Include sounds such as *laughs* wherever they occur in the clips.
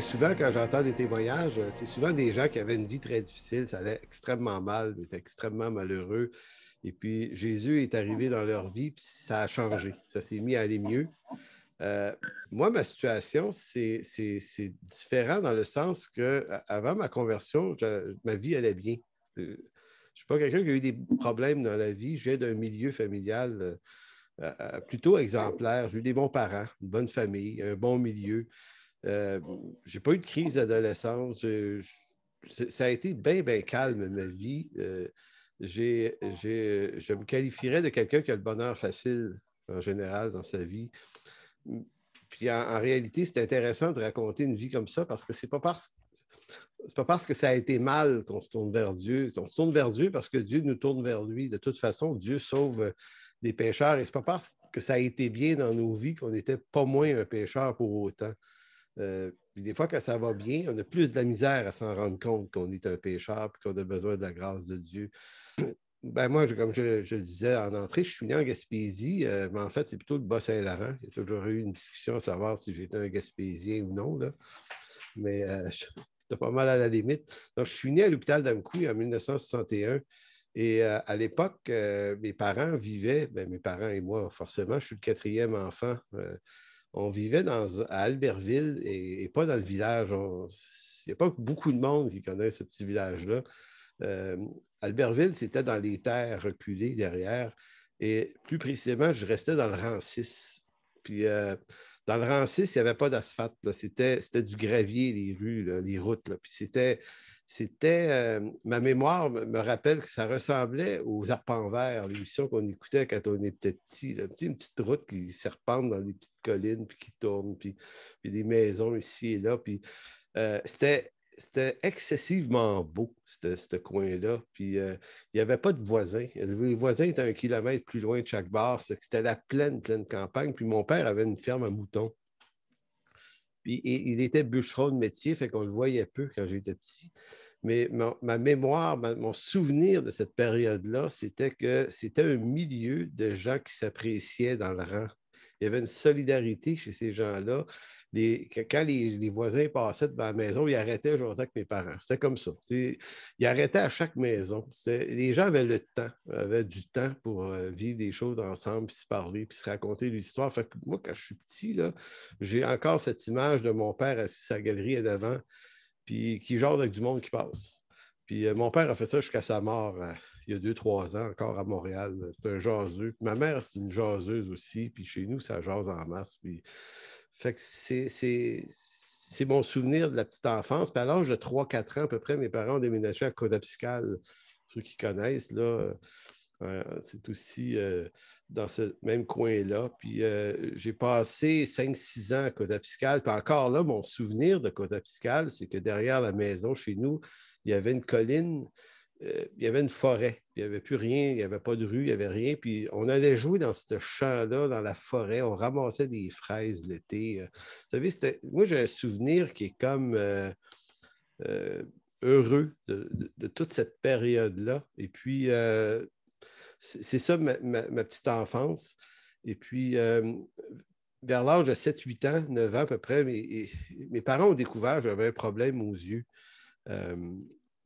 souvent, quand j'entends des témoignages, euh, c'est souvent des gens qui avaient une vie très difficile, ça allait extrêmement mal, ils étaient extrêmement malheureux. Et puis, Jésus est arrivé dans leur vie, puis ça a changé, ça s'est mis à aller mieux. Euh, moi, ma situation, c'est différent dans le sens que euh, avant ma conversion, ma vie allait bien. Je ne suis pas quelqu'un qui a eu des problèmes dans la vie. Je viens d'un milieu familial plutôt exemplaire. J'ai eu des bons parents, une bonne famille, un bon milieu. Je euh, j'ai pas eu de crise d'adolescence. Euh, ça a été bien, bien calme, ma vie. Euh, je me qualifierais de quelqu'un qui a le bonheur facile en général dans sa vie. Puis en, réalité, c'est intéressant de raconter une vie comme ça parce que c'est pas parce pas parce que ça a été mal qu'on se tourne vers Dieu. On se tourne vers Dieu parce que Dieu nous tourne vers lui. De toute façon, Dieu sauve des pécheurs. Et c'est pas parce que ça a été bien dans nos vies qu'on n'était pas moins un pécheur pour autant. Euh, des fois, quand ça va bien, on a plus de la misère à s'en rendre compte qu'on est un pécheur et qu'on a besoin de la grâce de Dieu. *clears throat* Ben moi, comme je, le disais en entrée, je suis né en Gaspésie, euh, mais en fait, c'est plutôt le Bas-Saint-Laurent. a toujours eu une discussion à savoir si j'étais un Gaspésien ou non. Là. Mais euh, *laughs* pas mal à la limite. Donc, je suis né à l'hôpital d'Amkoui en 1961. Et à l'époque, mes parents vivaient, ben, mes parents et moi, forcément, je suis le quatrième enfant on vivait dans, à Albertville et, pas dans le village. Il n'y a pas beaucoup de monde qui connaît ce petit village-là. Euh, Albertville, c'était dans les terres reculées derrière. Et plus précisément, je restais dans le rang 6. Puis euh, dans le rang 6, il n'y avait pas d'asphalte. C'était du gravier, les rues, les routes. Puis c'était c'était euh, ma mémoire me rappelle que ça ressemblait aux arpents verts, l'émission qu'on écoutait quand on était petit, une petite route qui serpente dans des petites collines puis qui tourne puis, puis des maisons ici et là puis euh, c'était excessivement beau, ce coin-là. Puis euh, il n'y avait pas de voisins. Les voisins étaient un kilomètre plus loin de chaque bar. C'était la pleine, pleine campagne. Puis mon père avait une ferme à moutons il était bûcheron de métier, fait qu'on le voyait peu quand j'étais petit. Mais ma, mémoire, mon souvenir de cette période-là, c'était que c'était un milieu de gens qui s'appréciaient dans le rang. Il y avait une solidarité chez ces gens-là quand les, voisins passaient devant ma maison, ils arrêtaient, je avec mes parents. C'était comme ça. Ils arrêtaient à chaque maison. Les gens avaient le temps, avaient du temps pour euh, vivre des choses ensemble, puis se parler, puis se raconter l'histoire. Fait moi, quand je suis petit, j'ai encore cette image de mon père assis à sa galerie devant, puis qui jase avec du monde qui passe. Puis euh, mon père a fait ça jusqu'à sa mort euh, il y a deux, trois ans, encore à Montréal. C'est un jaseux. Ma mère, c'est une jaseuse aussi. Puis chez nous, ça jase en masse. Puis fait que c'est mon souvenir de la petite enfance. Puis à l'âge de 3-4 ans à peu près, mes parents ont déménagé à Pour ceux qui connaissent, là. Euh, c'est aussi euh, dans ce même coin-là. Puis euh, j'ai passé 5-6 ans à Piscale. Puis encore là, mon souvenir de Piscale, c'est que derrière la maison chez nous, il y avait une colline euh, il y avait une forêt. Il n'y avait plus rien, il n'y avait pas de rue, il n'y avait rien. Puis on allait jouer dans ce champ-là, dans la forêt. On ramassait des fraises l'été. Euh. Vous savez, moi, j'ai un souvenir qui est comme euh, heureux de, toute cette période-là. Et puis, c'est ça ma, petite enfance. Et puis, vers l'âge de 7-8 ans, 9 ans à peu près, mes, mes parents ont découvert que j'avais un problème aux yeux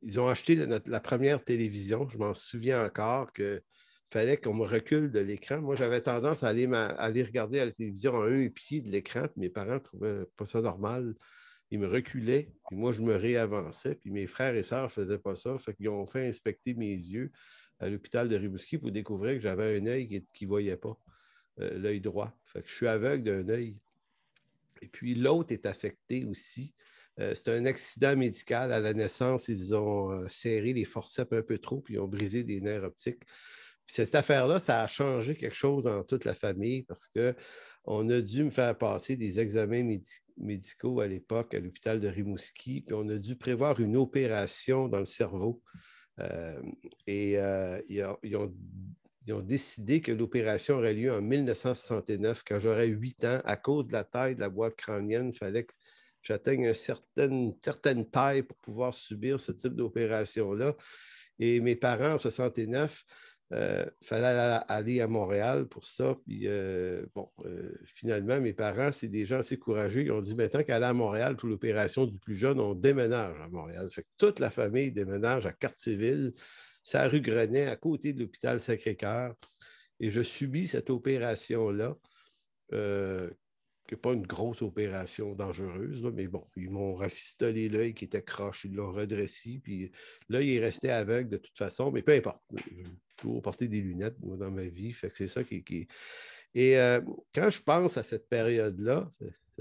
ils ont acheté la, première télévision. Je m'en souviens encore que fallait qu'on me recule de l'écran. Moi, j'avais tendance à aller, aller, regarder à la télévision à un pied de l'écran. Mes parents ne trouvaient pas ça normal. Ils me reculaient, puis moi, je me réavançais. Puis mes frères et sœurs ne faisaient pas ça. Fait qu'ils ont fait inspecter mes yeux à l'hôpital de Ribouski pour découvrir que j'avais un œil qui ne voyait pas, euh, l'œil droit. que je suis aveugle d'un œil. Et puis l'autre est affecté aussi euh, C'était un accident médical. À la naissance, ils ont euh, serré les forceps un peu trop, puis ils ont brisé des nerfs optiques. cette affaire-là, ça a changé quelque chose dans toute la famille parce qu'on a dû me faire passer des examens médicaux à l'époque à l'hôpital de Rimouski, puis on a dû prévoir une opération dans le cerveau. Euh, et ils, ont, décidé que l'opération aurait lieu en 1969, quand j'aurais 8 ans, à cause de la taille de la boîte crânienne, il fallait que j'atteigne une certaine, taille pour pouvoir subir ce type d'opération-là. Et mes parents, en 69, il euh, fallait aller à Montréal pour ça. Puis, euh, bon, euh, finalement, mes parents, c'est des gens assez courageux. Ils ont dit maintenant qu'aller à Montréal pour l'opération du plus jeune, on déménage à Montréal. Fait que toute la famille déménage à Cartierville, sa rue Grenet, à côté de l'hôpital Sacré-Cœur. Et je subis cette opération-là pas une grosse opération dangereuse, mais bon, ils m'ont rafistolé l'œil qui était croche, ils l'ont redressé, puis l'œil est resté aveugle de toute façon, mais peu importe. toujours porté des lunettes, dans ma vie, fait que c'est ça qui. qui... Et euh, quand je pense à cette période-là,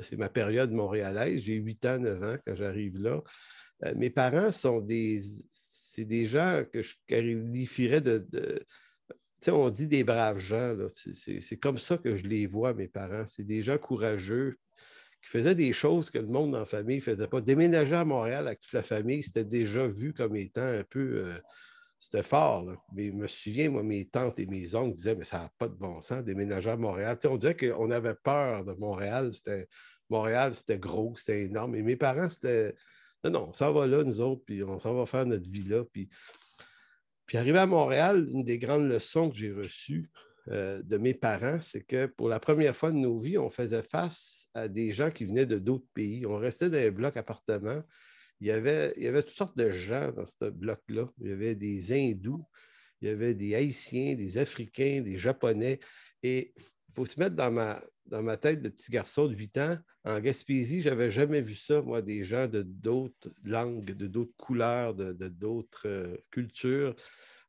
c'est ma période montréalaise, j'ai 8 ans, 9 ans quand j'arrive là. Euh, mes parents sont des. C'est des gens que je qualifierais de on dit des braves gens. C'est comme ça que je les vois, mes parents. C'est des gens courageux qui faisaient des choses que le monde en famille ne faisait pas. Déménager à Montréal avec toute la famille, c'était déjà vu comme étant un peu. Euh, c'était fort. Mais je me souviens, moi, mes tantes et mes oncles disaient Mais ça n'a pas de bon sens, déménager à Montréal. on disait qu'on avait peur de Montréal. Montréal, c'était gros, c'était énorme. Et mes parents, c'était. Non, non, on s'en va là, nous autres, puis on s'en va faire notre vie là. Puis puis arrivé à Montréal, une des grandes leçons que j'ai reçues euh, de mes parents, c'est que pour la première fois de nos vies, on faisait face à des gens qui venaient de d'autres pays. On restait dans un bloc appartement. Il y, avait, il y avait toutes sortes de gens dans ce bloc-là. Il y avait des hindous, il y avait des haïtiens, des africains, des japonais. Et il faut se mettre dans ma, dans ma tête de petit garçon de 8 ans. En Gaspésie, j'avais jamais vu ça, moi, des gens de d'autres langues, de d'autres couleurs, de d'autres euh, cultures.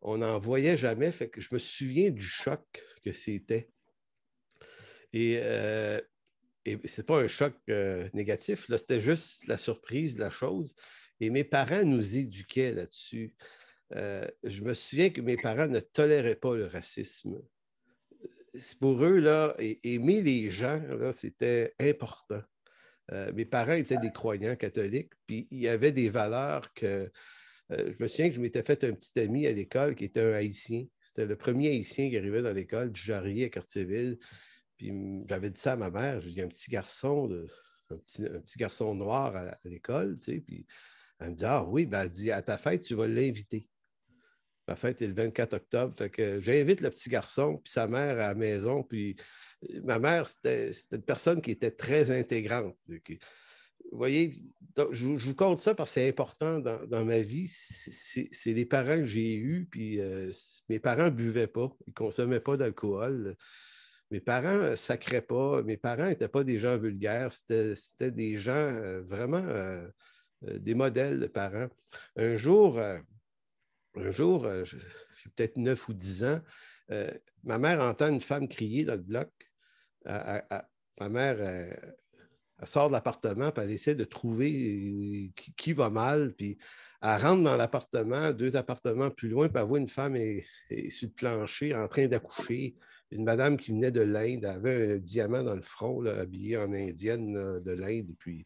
On n'en voyait jamais. Fait que je me souviens du choc que c'était. Et, euh, ce n'est pas un choc euh, négatif négatif, c'était juste la surprise de la chose. Et mes parents nous éduquaient là-dessus. je me souviens que mes parents ne toléraient pas le racisme pour eux, là, aimer les gens, c'était important. Euh, mes parents étaient des croyants catholiques, puis il y avait des valeurs que. Euh, je me souviens que je m'étais fait un petit ami à l'école qui était un haïtien. C'était le premier haïtien qui arrivait dans l'école du Jarrier à Cartierville. Puis j'avais dit ça à ma mère. Je dis un petit garçon, un, petit, garçon noir à, l'école, tu sais. Puis elle me dit Ah oui, ben, elle dit À ta fête, tu vas l'inviter. Ma fête est le 24 octobre. j'invite le petit garçon puis sa mère à la maison. Puis euh, ma mère, c'était une personne qui était très intégrante. Euh, vous voyez, je, vous compte ça parce que c'est important dans, ma vie. C'est les parents que j'ai eus, puis euh, mes parents ne buvaient pas, ils ne consommaient pas d'alcool. Mes parents ne sacraient pas, mes parents n'étaient pas des gens vulgaires, c'était des gens vraiment des modèles de parents. Un jour, un jour, euh, j'ai peut-être 9 ou 10 ans, euh, ma mère entend une femme crier dans le bloc. ma mère, euh, sort de l'appartement, puis elle essaie de trouver qui, va mal, puis elle rentre dans l'appartement, deux appartements plus loin, puis elle voit une femme est, sur le plancher en train d'accoucher. Une madame qui venait de l'Inde, avait un diamant dans le front, habillée en indienne de l'Inde, puis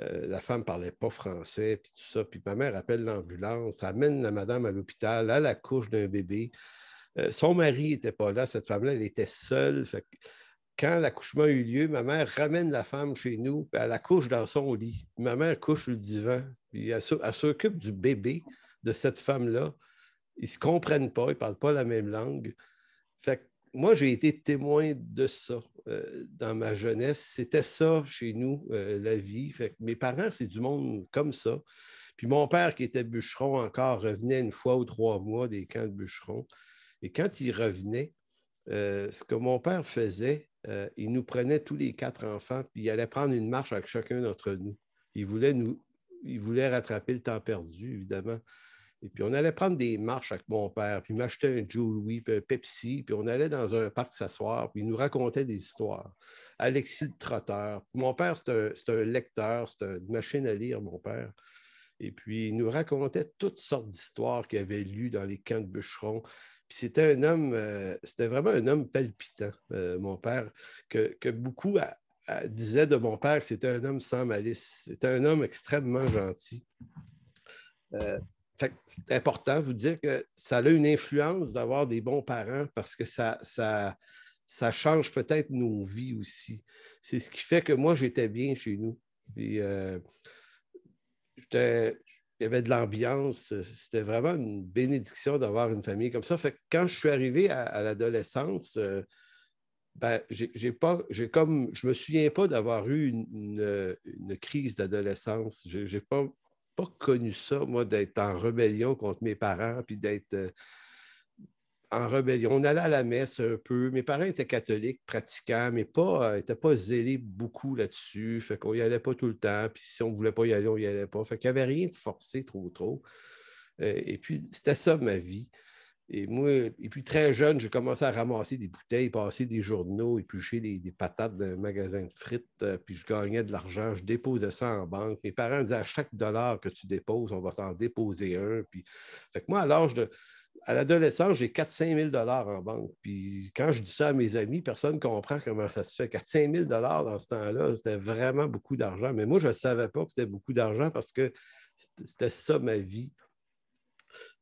euh, la femme ne parlait pas français, puis tout ça. Puis ma mère appelle l'ambulance, amène la madame à l'hôpital, à la couche d'un bébé. Euh, son mari n'était pas là, cette femme-là, elle était seule. Fait que quand l'accouchement a eu lieu, ma mère ramène la femme chez nous, puis elle couche dans son lit. Ma mère couche le divan, puis elle, s'occupe du bébé de cette femme-là. Ils ne se comprennent pas, ils ne parlent pas la même langue. Fait que moi, j'ai été témoin de ça euh, dans ma jeunesse. C'était ça chez nous, euh, la vie. mes parents, c'est du monde comme ça. Puis mon père, qui était bûcheron encore, revenait une fois ou trois mois des camps de bûcherons. Et quand il revenait, euh, ce que mon père faisait, il nous prenait tous les quatre enfants, puis il allait prendre une marche avec chacun d'entre nous. Il voulait, nous, il voulait rattraper le temps perdu, évidemment. Et puis, on allait prendre des marches avec mon père, puis m'acheter un Joe Louis, puis un Pepsi, puis on allait dans un parc s'asseoir, puis il nous racontait des histoires. Alexis le trotteur. Mon père, c'est un, lecteur, c'est une machine à lire, mon père. Et puis, il nous racontait toutes sortes d'histoires qu'il avait lues dans les camps de bûcherons. Puis c'était un homme, euh, c'était vraiment un homme palpitant, euh, mon père, que, que beaucoup euh, disaient de mon père que c'était un homme sans malice. C'était un homme extrêmement gentil c'est important de vous dire que ça a une influence d'avoir des bons parents parce que ça, ça, ça change peut-être nos vies aussi. C'est ce qui fait que moi, j'étais bien chez nous. Euh, il y avait de l'ambiance. C'était vraiment une bénédiction d'avoir une famille comme ça. Fait que quand je suis arrivé à, l'adolescence, je euh, ben, j'ai, pas, j'ai comme, je me souviens pas d'avoir eu une, crise d'adolescence. j'ai pas pas connu ça, moi, d'être en rébellion contre mes parents, puis d'être euh, en rébellion. On allait à la messe un peu. Mes parents étaient catholiques, pratiquants, mais pas, n'étaient euh, pas zélés beaucoup là-dessus. Fait qu'on n'y allait pas tout le temps. Puis si on ne voulait pas y aller, on n'y allait pas. Fait qu'il n'y avait rien de forcé trop, trop. Euh, et puis, c'était ça ma vie. Et moi, et puis très jeune, j'ai commencé à ramasser des bouteilles, passer des journaux, éplucher des, des patates d'un magasin de frites, euh, puis je gagnais de l'argent, je déposais ça en banque. Mes parents disaient à chaque dollar que tu déposes, on va t'en déposer un. Puis... Fait que moi, à l'âge À l'adolescence, j'ai 4-5 000 en banque. Puis quand je dis ça à mes amis, personne ne comprend comment ça se fait. 4-5 000 dans ce temps-là, c'était vraiment beaucoup d'argent. Mais moi, je ne savais pas que c'était beaucoup d'argent parce que c'était ça ma vie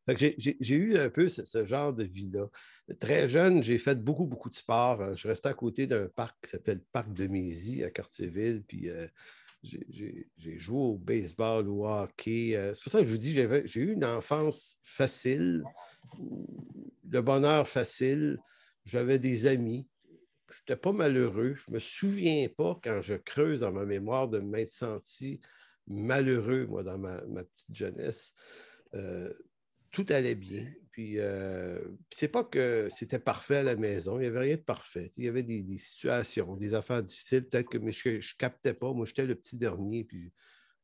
j'ai eu un peu ce, genre de vie-là. Très jeune, j'ai fait beaucoup, beaucoup de sport. Euh, je restais à côté d'un parc qui s'appelle Parc de Mézy à Cartierville. Puis euh, j'ai joué au baseball, au hockey. Euh, c'est pour ça que je vous dis, j'ai eu une enfance facile, le bonheur facile. J'avais des amis. Je n'étais pas malheureux. Je ne me souviens pas, quand je creuse dans ma mémoire, de m'être senti malheureux, moi, dans ma, petite jeunesse tout allait bien. Euh, puis, c'est pas que c'était parfait à la maison, il n'y avait rien de parfait. Il y avait des, situations, des affaires difficiles, peut-être que je ne captais pas. Moi, j'étais le petit dernier, puis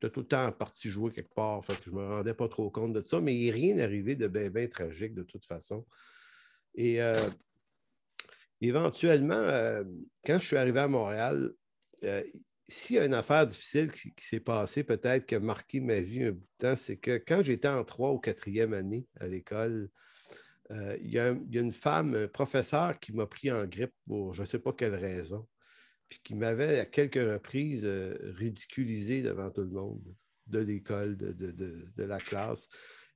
j'étais tout le temps parti jouer quelque part. Fait je ne me rendais pas trop compte de ça, mais il rien arrivé de bien, tragique de toute façon. Et euh, éventuellement, euh, quand je suis arrivé à Montréal, s'il y a une affaire difficile qui, s'est passée, peut-être qui a marqué ma vie un bout de temps, c'est que quand j'étais en trois ou quatrième année à l'école, euh, il, y a, une femme, un professeur qui m'a pris en grippe pour je ne sais pas quelle raison, puis qui m'avait à quelques reprises euh, ridiculisé devant tout le monde de l'école, de, de, la classe.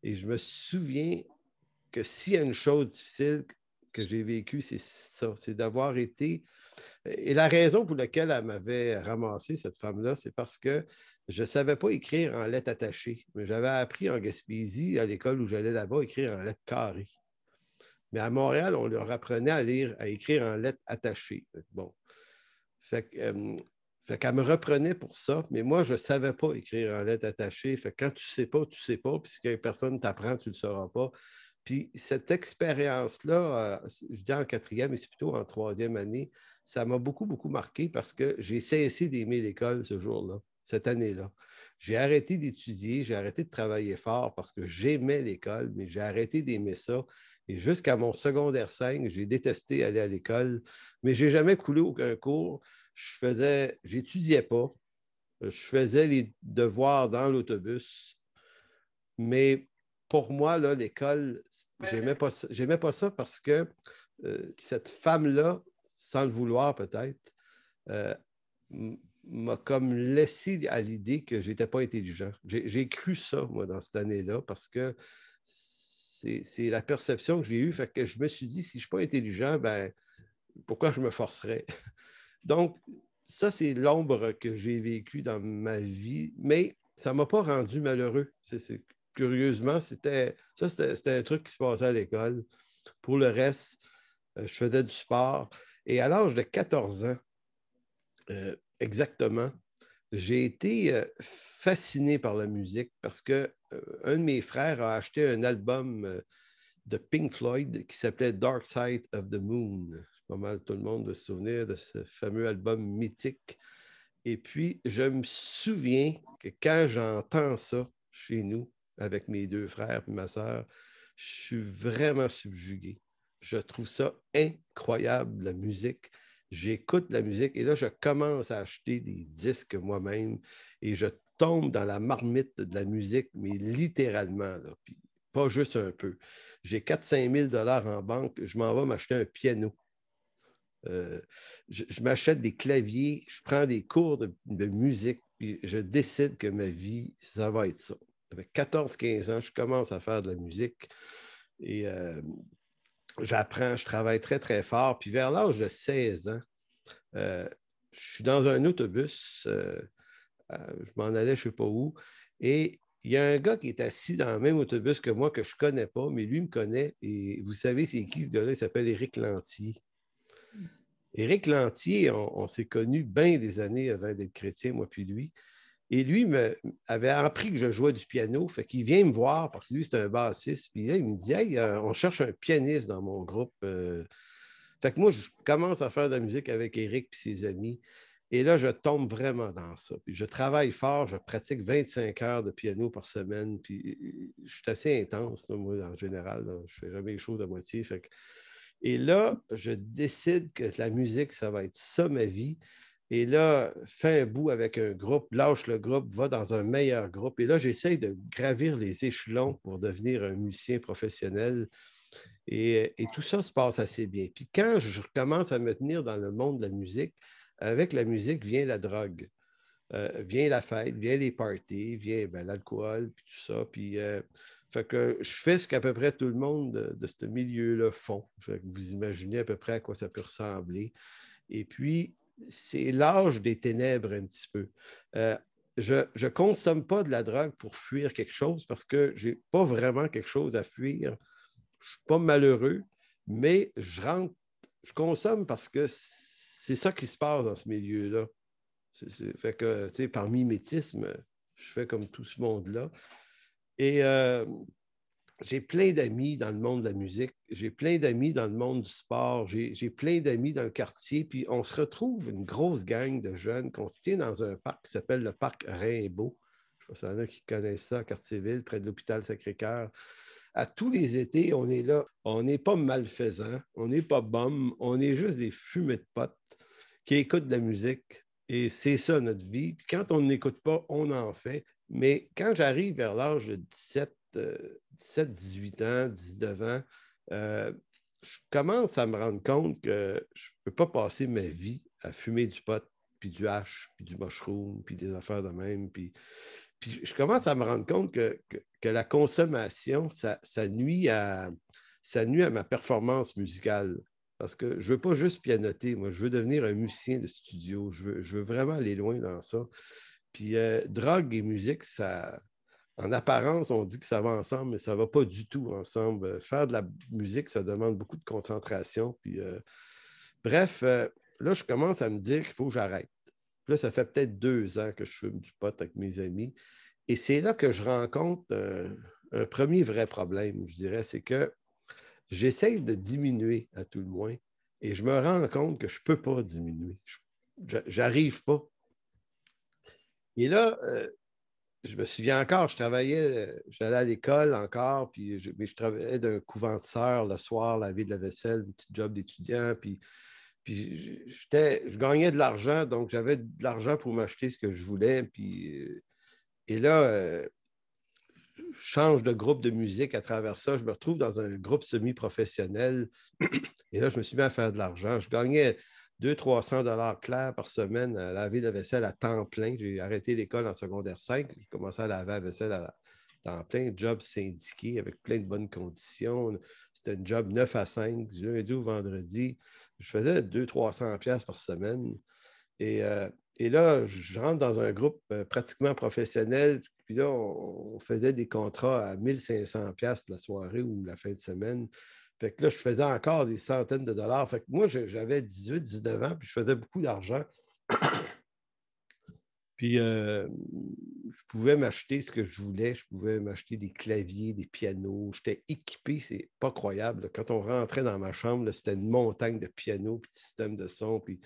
Et je me souviens que s'il y a une chose difficile que j'ai vécue, c'est ça, c'est d'avoir été et la raison pour laquelle elle m'avait ramassé, cette femme-là, c'est parce que je ne savais pas écrire en lettres attachées. Mais j'avais appris en Gaspésie, à l'école où j'allais là-bas, écrire en lettres carrées. Mais à Montréal, on leur apprenait à lire, à écrire en lettres attachées. Bon. Fait euh, qu'elle me reprenait pour ça, mais moi, je ne savais pas écrire en lettres attachées. quand tu ne sais pas, tu ne sais pas, puis si personne t'apprend, tu ne le sauras pas. Puis cette expérience-là, euh, je dis en quatrième, mais c'est plutôt en troisième année, ça m'a beaucoup, beaucoup marqué parce que j'ai cessé d'aimer l'école ce jour-là, cette année-là. J'ai arrêté d'étudier, j'ai arrêté de travailler fort parce que j'aimais l'école, mais j'ai arrêté d'aimer ça. Et jusqu'à mon secondaire 5, j'ai détesté aller à l'école, mais j'ai jamais coulé aucun cours. Je faisais, j'étudiais pas. Euh, je faisais les devoirs dans l'autobus. Mais pour moi, l'école, J'aimais pas, pas ça parce que euh, cette femme-là, sans le vouloir peut-être, euh, m'a comme laissé à l'idée que j'étais pas intelligent. J'ai cru ça, moi, dans cette année-là, parce que c'est la perception que j'ai eue. Fait que je me suis dit, si je suis pas intelligent, ben, pourquoi je me forcerais? *laughs* Donc, ça, c'est l'ombre que j'ai vécue dans ma vie, mais ça ne m'a pas rendu malheureux. C'est curieusement, c'était ça, c'était un truc qui se passait à l'école. Pour le reste, euh, je faisais du sport. Et à l'âge de 14 ans, euh, exactement, j'ai été euh, fasciné par la musique parce que de mes frères a acheté un album de Pink Floyd qui s'appelait Dark Side of the Moon. Pas mal tout le monde de se souvenir de ce fameux album mythique. Et puis, je me souviens que quand j'entends ça chez nous, avec mes deux frères et ma sœur. Je suis vraiment subjugué. Je trouve ça incroyable, la musique. J'écoute la musique et là, je commence à acheter des disques moi-même et je tombe dans la marmite de la musique, mais littéralement, pas juste un peu. J'ai 4-5 000 en banque, je m'en vais m'acheter un piano. Euh, je, m'achète des claviers, je prends des cours de, de musique, puis je décide que ma vie, ça va être ça. Avec 14-15 ans, je commence à faire de la musique et euh, j'apprends, je travaille très, très fort. Puis vers l'âge de 16 ans, euh, je suis dans un autobus, euh, je m'en allais, je ne sais pas où, et il y a un gars qui est assis dans le même autobus que moi que je ne connais pas, mais lui me connaît. Et vous savez, c'est qui ce gars-là? Il s'appelle Éric Lantier. Éric Lantier, on, on s'est connus bien des années avant d'être chrétien, moi puis lui. Et lui me, avait appris que je jouais du piano. Fait qu'il vient me voir parce que lui, c'est un bassiste. Puis il me dit Hey, euh, on cherche un pianiste dans mon groupe. Euh. Fait que moi, je commence à faire de la musique avec Eric et ses amis. Et là, je tombe vraiment dans ça. Puis je travaille fort, je pratique 25 heures de piano par semaine. Puis euh, je suis assez intense, moi, en général. Je fais jamais les choses à moitié. Et là, je décide que la musique, ça va être ça ma vie. Et là, fais un bout avec un groupe, lâche le groupe, va dans un meilleur groupe. Et là, j'essaye de gravir les échelons pour devenir un musicien professionnel. Et, tout ça se passe assez bien. Puis quand je recommence à me tenir dans le monde de la musique, avec la musique vient la drogue, euh, vient la fête, vient les parties, vient ben, l'alcool, puis tout ça. Puis, euh, fait que je fais ce qu'à peu près tout le monde de, ce milieu-là font. Fait vous imaginez à peu près à quoi ça peut ressembler. Et puis, c'est l'âge des ténèbres un petit peu. Euh, je ne consomme pas de la drogue pour fuir quelque chose parce que je n'ai pas vraiment quelque chose à fuir. Je ne suis pas malheureux, mais je rentre, je consomme parce que c'est ça qui se passe dans ce milieu-là. fait que, tu par mimétisme, je fais comme tout ce monde-là. Et euh, j'ai plein d'amis dans le monde de la musique, j'ai plein d'amis dans le monde du sport, j'ai plein d'amis dans le quartier, puis on se retrouve une grosse gang de jeunes qu'on se tient dans un parc qui s'appelle le parc Rainbow. Je pense qu'il y en a qui connaissent ça, à Ville, près de l'hôpital Sacré-Cœur. À tous les étés, on est là. On n'est pas malfaisant, on n'est pas bum, on est juste des fumées de potes qui écoutent de la musique. Et c'est ça notre vie. Puis quand on n'écoute pas, on en fait. Mais quand j'arrive vers l'âge de 17, 17, 18 ans, 19 ans, euh, je commence à me rendre compte que je ne peux pas passer ma vie à fumer du pot, puis du hash, puis du mushroom, puis des affaires de même. Puis, puis je commence à me rendre compte que, la consommation, ça, nuit à, ça nuit à ma performance musicale. Parce que je ne veux pas juste pianoter, moi, je veux devenir un musicien de studio. Je veux, vraiment aller loin dans ça. Puis euh, drogue et musique, ça, en apparence, on dit que ça va ensemble, mais ça ne va pas du tout ensemble. Euh, faire de la musique, ça demande beaucoup de concentration. Puis, euh, bref, euh, là, je commence à me dire qu'il faut que j'arrête. Là, ça fait peut-être deux ans que je fume du pot avec mes amis. Et c'est là que je rencontre un, premier vrai problème, je dirais, c'est que j'essaye de diminuer à tout le moins et je me rends compte que je ne peux pas diminuer. J'arrive pas. Et là, je me souviens encore, je travaillais, j'allais à l'école encore, puis mais je travaillais d'un couvent de le soir, la vie de la vaisselle, un petit job d'étudiant, puis, puis je gagnais de l'argent, donc j'avais de l'argent pour m'acheter ce que je voulais, puis et là, je change de groupe de musique à travers ça, je me retrouve dans un groupe semi-professionnel, *clears throat* et là, je me suis mis à faire de l'argent. Je gagnais 200-300 dollars clairs par semaine à euh, laver la vaisselle à temps plein. J'ai arrêté l'école en secondaire 5. J'ai commencé à laver la vaisselle à temps plein. Job syndiqué avec plein de bonnes conditions. C'était un job 9 à 5, du lundi au vendredi. Je faisais 200-300 par semaine. Et, euh, là, je rentre dans un groupe euh, pratiquement professionnel. Puis là, on, faisait des contrats à 1500 la soirée ou la fin de semaine. Fait que là, je faisais encore des centaines de dollars. Fait moi, j'avais 18, 19 ans, puis je faisais beaucoup d'argent. *coughs* puis euh, je pouvais m'acheter ce que je voulais. Je pouvais m'acheter des claviers, des pianos. J'étais équipé, c'est pas croyable. Quand on rentrait dans ma chambre, c'était une montagne de pianos, puis de systèmes de son, puis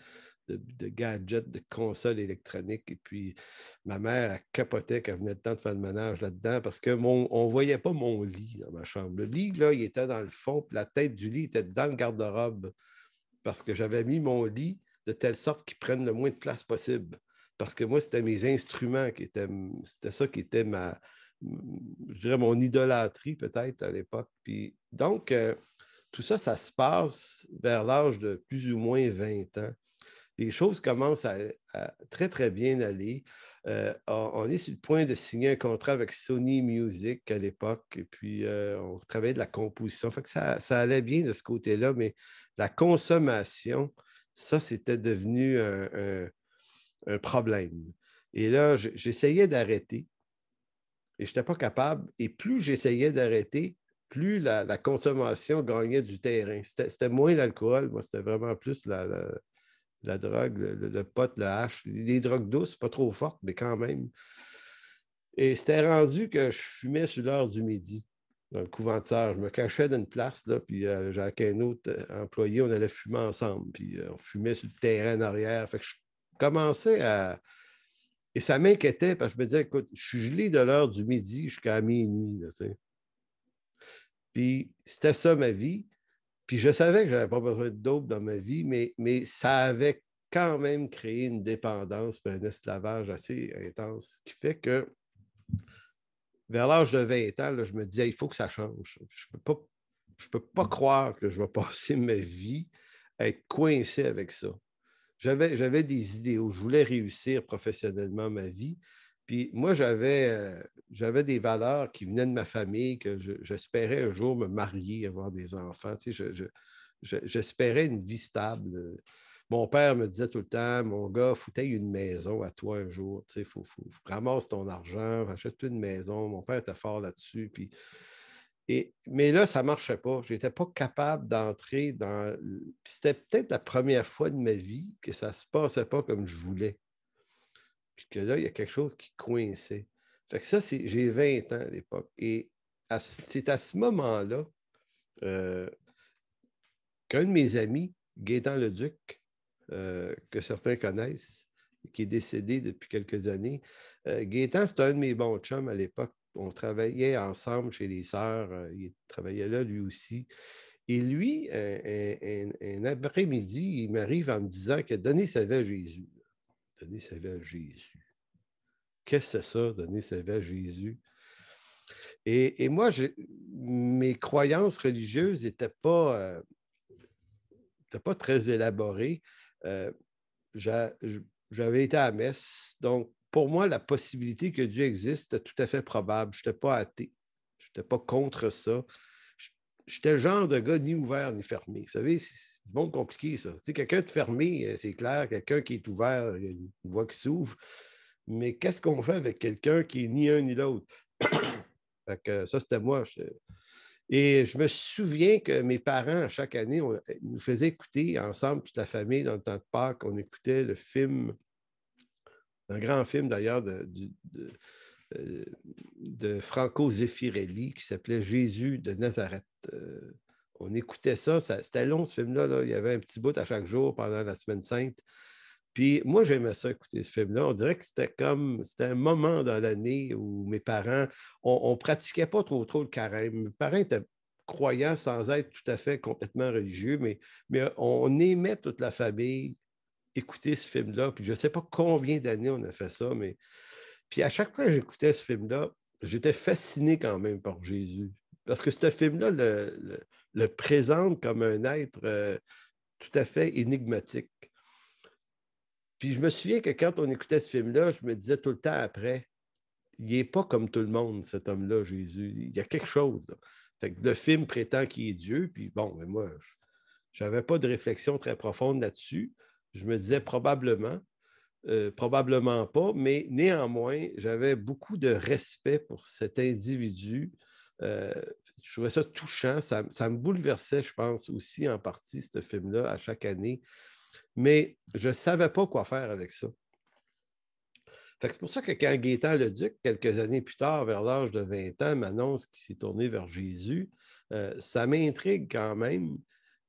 de, gadgets, de consoles électroniques. Et puis, ma mère, elle capotait quand elle venait le temps de faire le ménage là-dedans parce qu'on ne voyait pas mon lit dans ma chambre. Le lit, là, il était dans le fond, la tête du lit était dans le garde-robe parce que j'avais mis mon lit de telle sorte qu'il prenne le moins de place possible. Parce que moi, c'était mes instruments qui étaient. C'était ça qui était ma. Je dirais mon idolâtrie, peut-être, à l'époque. Puis, donc, euh, tout ça, ça se passe vers l'âge de plus ou moins 20 ans les choses commencent à, très, très bien aller. Euh, on est sur le point de signer un contrat avec Sony Music à l'époque, et puis euh, on travaillait de la composition. Fait que ça, allait bien de ce côté-là, mais la consommation, ça, c'était devenu un, problème. Et là, j'essayais d'arrêter et je n'étais pas capable. Et plus j'essayais d'arrêter, plus la, consommation gagnait du terrain. C'était moins l'alcool, moi, c'était vraiment plus la, la drogue, le, pote pot, le hache, les drogues douces, pas trop fortes, mais quand même. Et c'était rendu que je fumais sur l'heure du midi, dans le couvent de Je me cachais dans une place, là, puis euh, j'avais qu'un un autre euh, employé, on allait fumer ensemble, puis euh, on fumait sur le terrain en arrière. Fait que je commençais à. Et ça m'inquiétait parce que je me disais, écoute, je suis gelé de l'heure du midi jusqu'à minuit. puis c'était ça ma vie. Puis je savais que je n'avais pas besoin de dans ma vie, mais, ça avait quand même créé une dépendance, un esclavage assez intense qui fait que vers l'âge de 20 ans, je me disais, il faut que ça change. Je ne peux, pas, peux pas croire que je vais *laughs* passer ma vie à être coincé avec ça. J'avais, j'avais des idéaux. Je voulais réussir professionnellement ma vie. Puis moi, j'avais, euh, j'avais des valeurs qui venaient de ma famille, que j'espérais un jour me marier, avoir des enfants. Tu j'espérais une vie stable. Euh. Mon père me disait tout le temps Mon gars, foutez une maison à toi un jour. Tu sais, faut, ramasse ton argent, achète une maison. Mon père était fort là-dessus. Puis... Et, mais là, ça ne marchait pas. Je n'étais pas capable d'entrer dans. c'était peut-être la première fois de ma vie que ça ne se passait pas comme je voulais puis que là, il y a quelque chose qui coinçait. Fait que ça, j'ai 20 ans à l'époque. Et c'est à ce moment-là euh, qu'un de mes amis, Gaétan Leduc, euh, que certains connaissent, qui est décédé depuis quelques années, euh, Gaétan, c'était un de mes bons chums à l'époque. On travaillait ensemble chez les sœurs. il travaillait là, lui aussi. Et lui, un, après-midi, il m'arrive en me disant que donné savait Jésus donner sa vie à Jésus. Qu'est-ce que c'est ça, donner sa vie à Jésus? Et, et moi, mes croyances religieuses n'étaient pas, euh, pas très élaborées. Euh, j'avais été à messe, donc pour moi, la possibilité que Dieu existe était tout à fait probable. Je n'étais pas athée. Je n'étais pas contre ça. J'étais le genre de gars ni ouvert ni fermé. Vous savez, c'est bon compliqué, ça. quelqu'un de fermé, euh, c'est clair, quelqu'un qui est ouvert, il y a une voie qui s'ouvre. Mais qu'est-ce qu'on fait avec quelqu'un qui est ni un ni l'autre? *coughs* ça, c'était moi. Et je me souviens que mes parents, chaque année, eh, nous faisaient écouter ensemble, toute la famille, dans le temps de Pâques, on écoutait le film, un grand film d'ailleurs de, euh, Franco Zeffirelli qui s'appelait Jésus de Nazareth. Euh, on écoutait ça, c'était long ce film-là. Il y avait un petit bout à chaque jour pendant la semaine sainte. Puis moi, j'aimais ça écouter ce film-là. On dirait que c'était comme c'était un moment dans l'année où mes parents, on, ne pratiquait pas trop trop le carême. Mes parents étaient croyants sans être tout à fait complètement religieux, mais, mais on aimait toute la famille écouter ce film-là. Puis je sais pas combien d'années on a fait ça, mais puis à chaque fois que j'écoutais ce film-là, j'étais fasciné quand même par Jésus. Parce que ce film-là, le, le présente comme un être euh, tout à fait énigmatique. Puis je me souviens que quand on écoutait ce film-là, je me disais tout le temps après, il n'est pas comme tout le monde, cet homme-là, Jésus. Il y a quelque chose. que le film prétend qu'il est Dieu, puis bon, mais moi, je n'avais pas de réflexion très profonde là-dessus. Je me disais probablement, euh, probablement pas, mais néanmoins, j'avais beaucoup de respect pour cet individu. Euh, je trouvais ça touchant. Ça, me bouleversait, je pense, aussi en partie, ce film-là, à chaque année. Mais je ne savais pas quoi faire avec ça. c'est pour ça que quand Gaétan Duc, quelques années plus tard, vers l'âge de 20 ans, m'annonce qu'il s'est tourné vers Jésus, euh, ça m'intrigue quand même.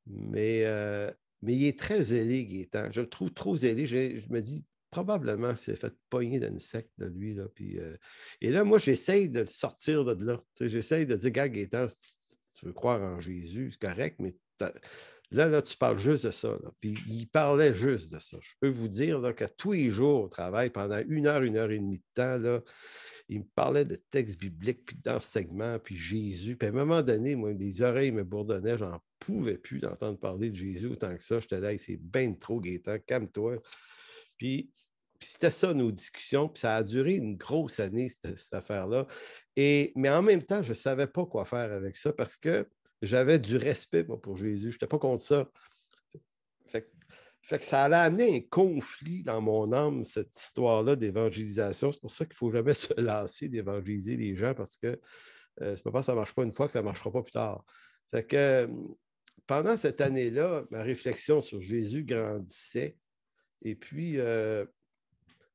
Mais, euh, mais il est très zélé, Gaétan. Je le trouve trop zélé. je me dis, probablement s'est fait pogner d'une secte de lui. Là, puis, euh, et là, moi, j'essaye de le sortir de là. J'essaye de dire, gars, Gaétan, tu veux croire en Jésus, c'est correct, mais là, là, tu parles juste de ça. Puis il parlait juste de ça. Je peux vous dire qu'à tous les jours au travail, pendant une heure, une heure et demie de temps, là, il me parlait de textes bibliques, puis d'enseignements, puis Jésus. Puis à un moment donné, moi, les oreilles me bourdonnaient, j'en pouvais plus d'entendre parler de Jésus autant que ça. J'étais là, c'est bien trop, Gaétan, calme-toi. Puis, c'était ça nos discussions, puis ça a duré une grosse année, cette, affaire-là. mais en même temps, je ne savais pas quoi faire avec ça parce que j'avais du respect pour Jésus. Je n'étais pas contre ça. Fait ça allait amener un conflit dans mon âme, cette histoire-là d'évangélisation. C'est pour ça qu'il ne faut jamais *laughs* se lancer d'évangéliser les gens parce que euh, c'est pas ça ne marche pas une fois que ça ne marchera pas plus tard. Fait que euh, pendant cette année-là, ma réflexion sur Jésus grandissait. Et puis, euh,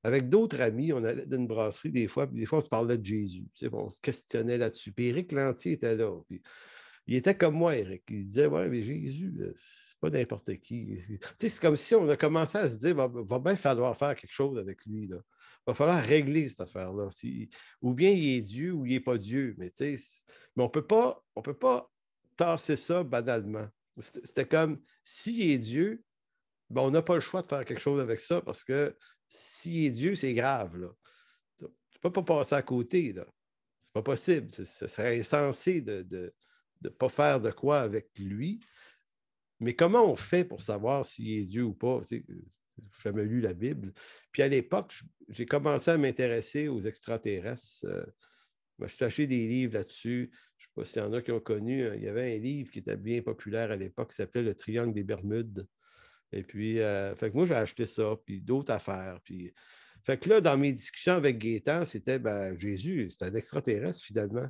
avec d'autres amis, on allait dans une brasserie des fois, puis des fois, on se parlait de Jésus. Tu sais, on se questionnait là-dessus. Puis Éric Lantier était là. il était comme moi, Eric. Il disait Ouais, mais Jésus, euh, c'est pas n'importe qui. c'est comme si on a commencé à se dire va, va bien falloir faire quelque chose avec lui. Là. Va falloir régler cette affaire-là. ou bien il est Dieu ou il n'est pas Dieu. Mais, on ne peut pas tasser ça banalement. C'était comme s'il est Dieu, ben, on n'a pas le choix de faire quelque chose avec ça parce que s'il est Dieu, c'est grave. Là. Tu ne peux pas passer à côté. Là. n'est pas possible. Ce serait insensé de ne pas faire de quoi avec lui. Mais comment on fait pour savoir s'il est Dieu ou pas? Tu sais, jamais lu la Bible. Puis à l'époque, j'ai commencé à m'intéresser aux extraterrestres. Euh, ben, je suis acheté des livres là-dessus. Je ne sais pas s'il y en a qui ont connu. Hein, il y avait un livre qui était bien populaire à l'époque qui s'appelait Le Triangle des Bermudes. Et puis, euh, fait moi, j'ai acheté ça, puis d'autres affaires. Puis... Fait que là, dans mes discussions avec Gaétan, c'était ben, Jésus, c'était un extraterrestre finalement.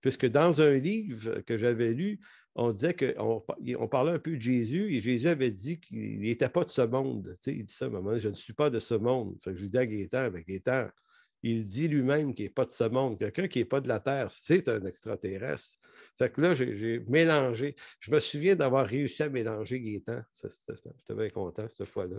Puisque dans un livre que j'avais lu, on disait qu'on on parlait un peu de Jésus et Jésus avait dit qu'il n'était pas de ce monde. il dit ça, maman, je ne suis pas de ce monde. Fait que je lui dis à Gaétan, ben, Gaétan, il dit lui-même qu'il n'est pas de ce monde. Quelqu'un qui n'est pas de la Terre, c'est un extraterrestre. Fait que là, j'ai mélangé. Je me souviens d'avoir réussi à mélanger Gaétan. J'étais bien content cette fois-là.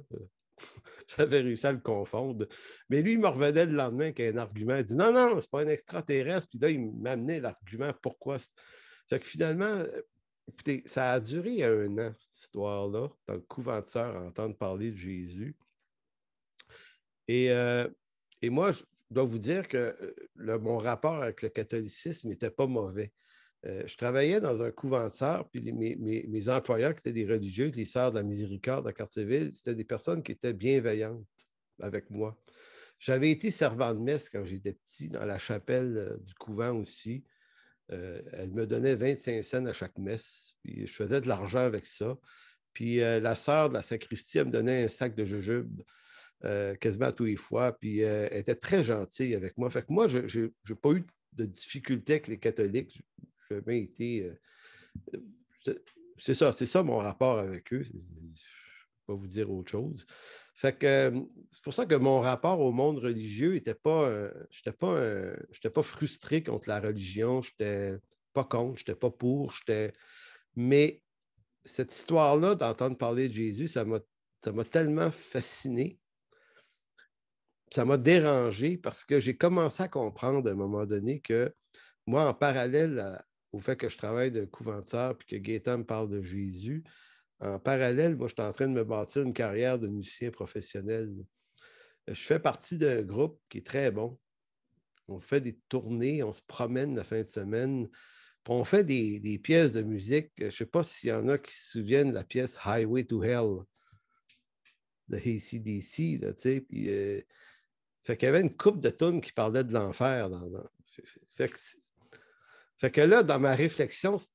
*laughs* J'avais réussi à le confondre. Mais lui, il me revenait le lendemain avec un argument. Il dit Non, non, n'est pas un extraterrestre. Puis là, il m'amenait l'argument pourquoi. Fait que finalement, ça a duré un an, cette histoire-là, dans le couvent de entendre parler de Jésus. Et, euh, et moi, dois vous dire que euh, mon rapport avec le catholicisme n'était pas mauvais. Euh, je travaillais dans un couvent de sœurs, puis mes, employeurs qui étaient des religieux, les sœurs de la miséricorde à Cartierville, c'était des personnes qui étaient bienveillantes avec moi. J'avais été servant de messe quand j'étais petit, dans la chapelle euh, du couvent aussi. elle me donnait 25 cents à chaque messe, puis je faisais de l'argent avec ça. Puis la sœur de la sacristie, elle me donnait un sac de jujube euh, quasiment à tous les fois, puis euh, elle était très gentille avec moi. Fait que moi, je n'ai pas eu de difficulté avec les catholiques. été. Euh, c'est ça, c'est ça mon rapport avec eux. Je ne vais pas vous dire autre chose. Fait que c'est pour ça que mon rapport au monde religieux était pas. j'étais pas, pas frustré contre la religion. je n'étais pas contre, je n'étais pas pour, j'étais. Mais cette histoire-là, d'entendre parler de Jésus, ça m'a tellement fasciné ça m'a dérangé parce que j'ai commencé à comprendre à un moment donné que moi, en parallèle au fait que je travaille de couventeur puis que Gaëtan me parle de Jésus, en parallèle, moi, je suis en train de me bâtir une carrière de musicien professionnel. Je fais partie d'un groupe qui est très bon. On fait des tournées, on se promène la fin de semaine, on fait des, pièces de musique. Je ne sais pas s'il y en a qui se souviennent de la pièce Highway to Hell de ACDC, tu sais, puis... Euh, fait qu'il y avait une coupe de tunes qui parlait de l'enfer. Dans, que... là, dans ma réflexion, c'est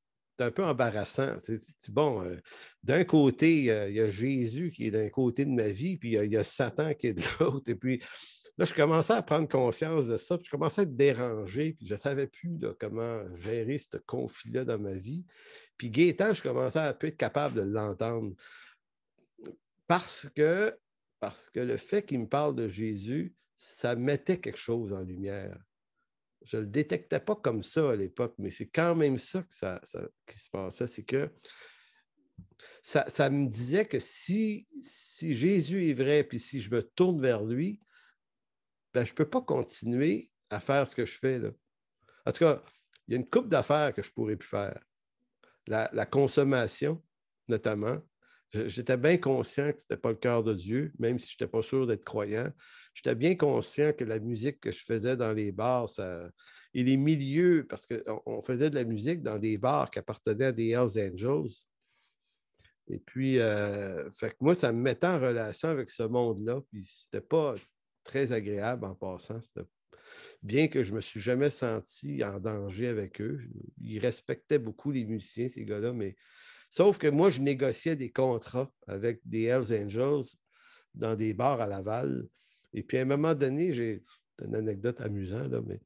un peu embarrassant. C'est, bon, euh, d'un côté, il y a Jésus qui est d'un côté de ma vie, puis il y, a Satan qui est de *laughs* l'autre. Et puis là, je commençais à prendre conscience de ça, je commençais à être dérangé, puis je ne savais plus comment gérer ce conflit-là dans ma vie. Puis Gaétan, je commençais à plus être capable de l'entendre. Parce que, parce que le fait qu'il me parle de Jésus, ça mettait quelque chose en lumière. Je ne le détectais pas comme ça à l'époque, mais c'est quand même ça, qui se passait. C'est que ça, me disait que si, Jésus est vrai, puis si je me tourne vers lui, ben, je ne peux pas continuer à faire ce que je fais. Là. En tout cas, il y a une coupe d'affaires que je pourrais plus faire. la, consommation, notamment, J'étais bien conscient que ce n'était pas le cœur de Dieu, même si je n'étais pas sûr d'être croyant. J'étais bien conscient que la musique que je faisais dans les bars ça... et les milieux, parce qu'on faisait de la musique dans des bars qui appartenaient à des Hells Angels. Et puis, euh, fait que moi, ça me mettait en relation avec ce monde-là. Puis, n'était pas très agréable en passant. Bien que je ne me suis jamais senti en danger avec eux, ils respectaient beaucoup les musiciens, ces gars-là, mais Sauf que moi, je négociais des contrats avec des Hells Angels dans des bars à Laval. Et puis, à un moment donné, j'ai une anecdote amusante, mais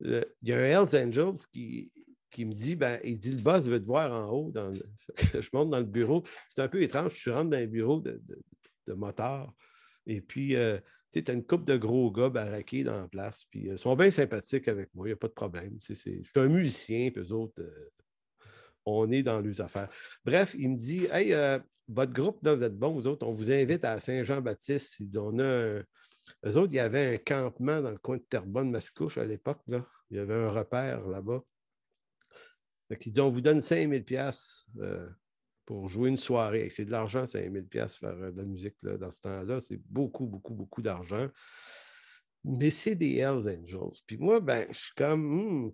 il y a un Hells Angels qui, me dit, ben, il dit, le boss veut te voir en haut. Dans *laughs* je monte dans le bureau. C'est un peu étrange. Je rentre dans le bureau de, de, motard. Et puis, euh, tu as une coupe de gros gars barraqués dans la place. Puis, euh, ils sont bien sympathiques avec moi. Il n'y a pas de problème. Je suis un musicien, puis autres, euh, on est dans les affaires. Bref, il me dit Hey, euh, votre groupe, là, vous êtes bons, vous autres, on vous invite à Saint-Jean-Baptiste. Ils On a un... Eux autres, il y avait un campement dans le coin de Terrebonne-Mascouche à l'époque. Là. Il y avait un repère là-bas. Donc, il dit On vous donne 5000 pièces euh, pour jouer une soirée. C'est de l'argent, 5000 pièces faire euh, de la musique là, dans ce temps-là. C'est beaucoup, beaucoup, beaucoup d'argent mais c'est des Hells Angels. Puis moi, ben, je suis comme, hmm,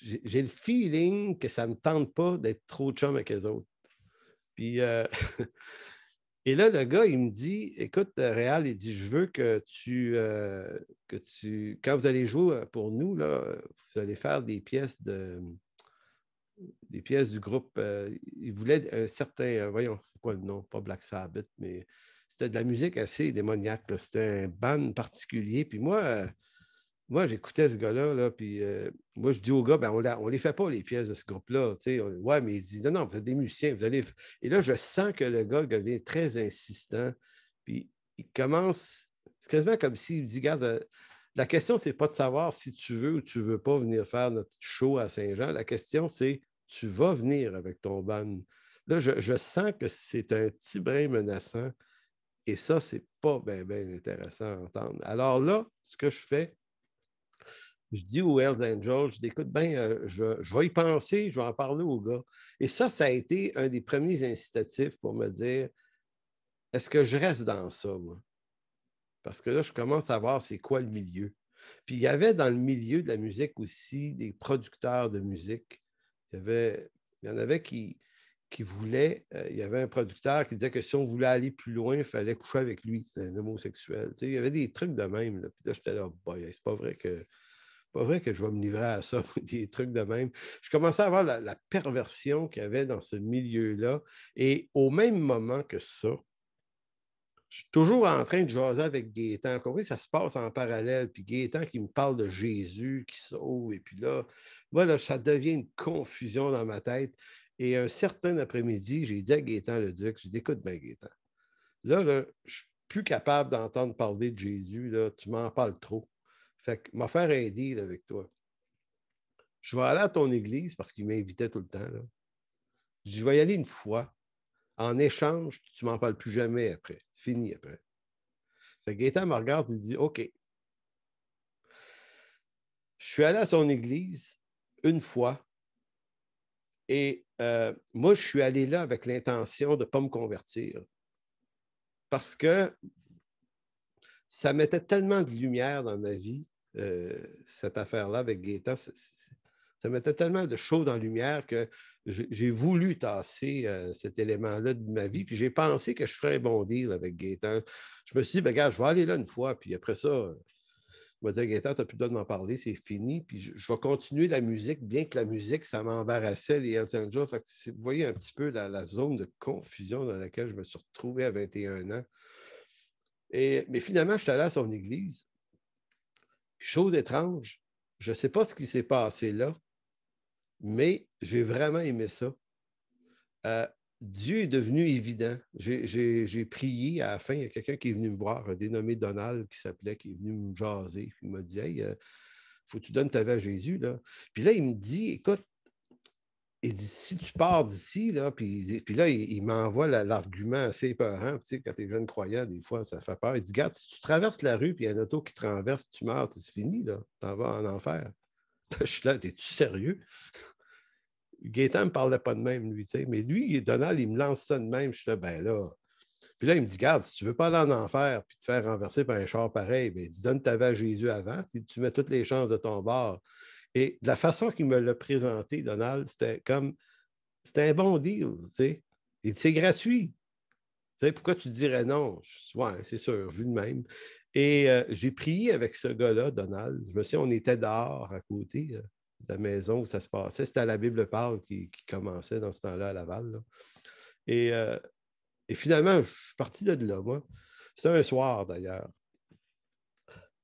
j'ai le feeling que ça ne me tente pas d'être trop chum avec les autres. Puis, euh, *laughs* et là, le gars, il me dit, écoute, euh, Real il dit, je veux que tu, euh, que tu, quand vous allez jouer pour nous, là, vous allez faire des pièces de, des pièces du groupe. il voulait un certain, voyons, c'est quoi le nom, pas Black Sabbath, mais c'était de la musique assez démoniaque. C'était un band particulier. Puis moi, euh, moi, j'écoutais ce gars-là, puis euh, moi, je dis au gars, ben, on ne les fait pas, les pièces de ce groupe-là. Ouais, mais il dit, non, non, vous êtes des musiciens, vous allez. Et là, je sens que le gars devient très insistant, puis il commence. C'est quasiment comme s'il dit, regarde, euh, la question, ce n'est pas de savoir si tu veux ou tu ne veux pas venir faire notre show à Saint-Jean. La question, c'est, tu vas venir avec ton ban. Là, je, je sens que c'est un petit brin menaçant. Et ça, c'est pas bien intéressant à entendre. Alors là, ce que je fais, je dis aux Hells Angels, je dis, écoute, ben, euh, je, je, vais y penser, je vais en parler aux gars. Et ça, ça a été un des premiers incitatifs pour me dire, est-ce que je reste dans ça, moi? Parce que là, je commence à voir c'est quoi le milieu. Puis il y avait dans le milieu de la musique aussi des producteurs de musique. Il y, avait, il y en avait qui, qui voulait, euh, il y avait un producteur qui disait que si on voulait aller plus loin, il fallait coucher avec lui, c'est un homosexuel. il y avait des trucs de même. Puis là, j'étais là, c'est pas vrai que pas vrai que je vais me livrer à ça, *laughs* des trucs de même. Je commençais à voir la, perversion qu'il y avait dans ce milieu-là. Et au même moment que ça, je suis toujours en train de jaser avec Gaétan. Vous comprenez, ça se passe en parallèle. Puis Gaétan qui me parle de Jésus qui sauve. Et puis là, voilà, ça devient une confusion dans ma tête. Et un certain après-midi, j'ai dit à Gaétan le Duc, j'ai dit, écoute bien, Gaétan, là, je je suis plus capable d'entendre parler de Jésus, là, tu m'en parles trop. Fait que m'a faire un deal avec toi. Je vais aller à ton église parce qu'il m'invitait tout le temps. Là. Je vais y aller une fois. En échange, tu ne m'en parles plus jamais après. Fini après. Fait que Gaétan me regarde et dit OK. Je suis allé à son église une fois. Et euh, moi, je suis allé là avec l'intention de ne pas me convertir parce que ça mettait tellement de lumière dans ma vie, euh, cette affaire-là avec Gaëtan. Ça mettait tellement de choses en lumière que j'ai voulu tasser euh, cet élément-là de ma vie. Puis j'ai pensé que je ferais un bon deal avec Gaëtan. Je me suis dit, ben, regarde, je vais aller là une fois, puis après ça, je vais dire Gaëtan, tu n'as plus le droit de m'en parler, c'est fini. Puis je, vais continuer la musique, bien que la musique, ça m'embarrassait, les Hells vous voyez un petit peu la, zone de confusion dans laquelle je me suis retrouvé à 21 ans. Et, mais finalement, je suis allé à son église. Chose étrange, je ne sais pas ce qui s'est passé là, mais j'ai vraiment aimé ça. Euh, Dieu est devenu évident. J'ai prié à la fin, il y a quelqu'un qui est venu me voir, un dénommé Donald qui s'appelait, qui est venu me jaser, puis il m'a dit Hey, euh, faut que tu donnes ta vie à Jésus. Là. Puis là, il me dit Écoute, il dit Si tu pars d'ici, là, puis, là, il, m'envoie l'argument assez épeurant. Tu sais, quand tu es jeune croyant, des fois, ça fait peur. Il dit Garde, si tu traverses la rue, puis il y a un auto qui te renverse, tu meurs, c'est fini, là, t'en vas en enfer. *laughs* Je suis là, es-tu sérieux? Gaétan ne me parlait pas de même, lui, sais, mais lui, Donald, il me lance ça de même, je suis là, ben là. Puis là, il me dit, garde, si tu veux pas aller en enfer puis te faire renverser par un char pareil, ben, donne ta vie à Jésus avant, tu, mets toutes les chances de ton bord. Et la façon qu'il me l'a présenté, Donald, c'était comme, c'était un bon deal, tu sais. Il c'est gratuit. Tu sais, pourquoi tu dirais non? Ouais, c'est sûr, vu de même. Et euh, j'ai prié avec ce gars-là, Donald. Je me dit, on était dehors à côté. Euh, la maison où ça se passait. C'était à la Bible parle qui, commençait dans ce temps-là à Laval. Euh, et, finalement, je suis parti de là, moi. C'était un soir d'ailleurs.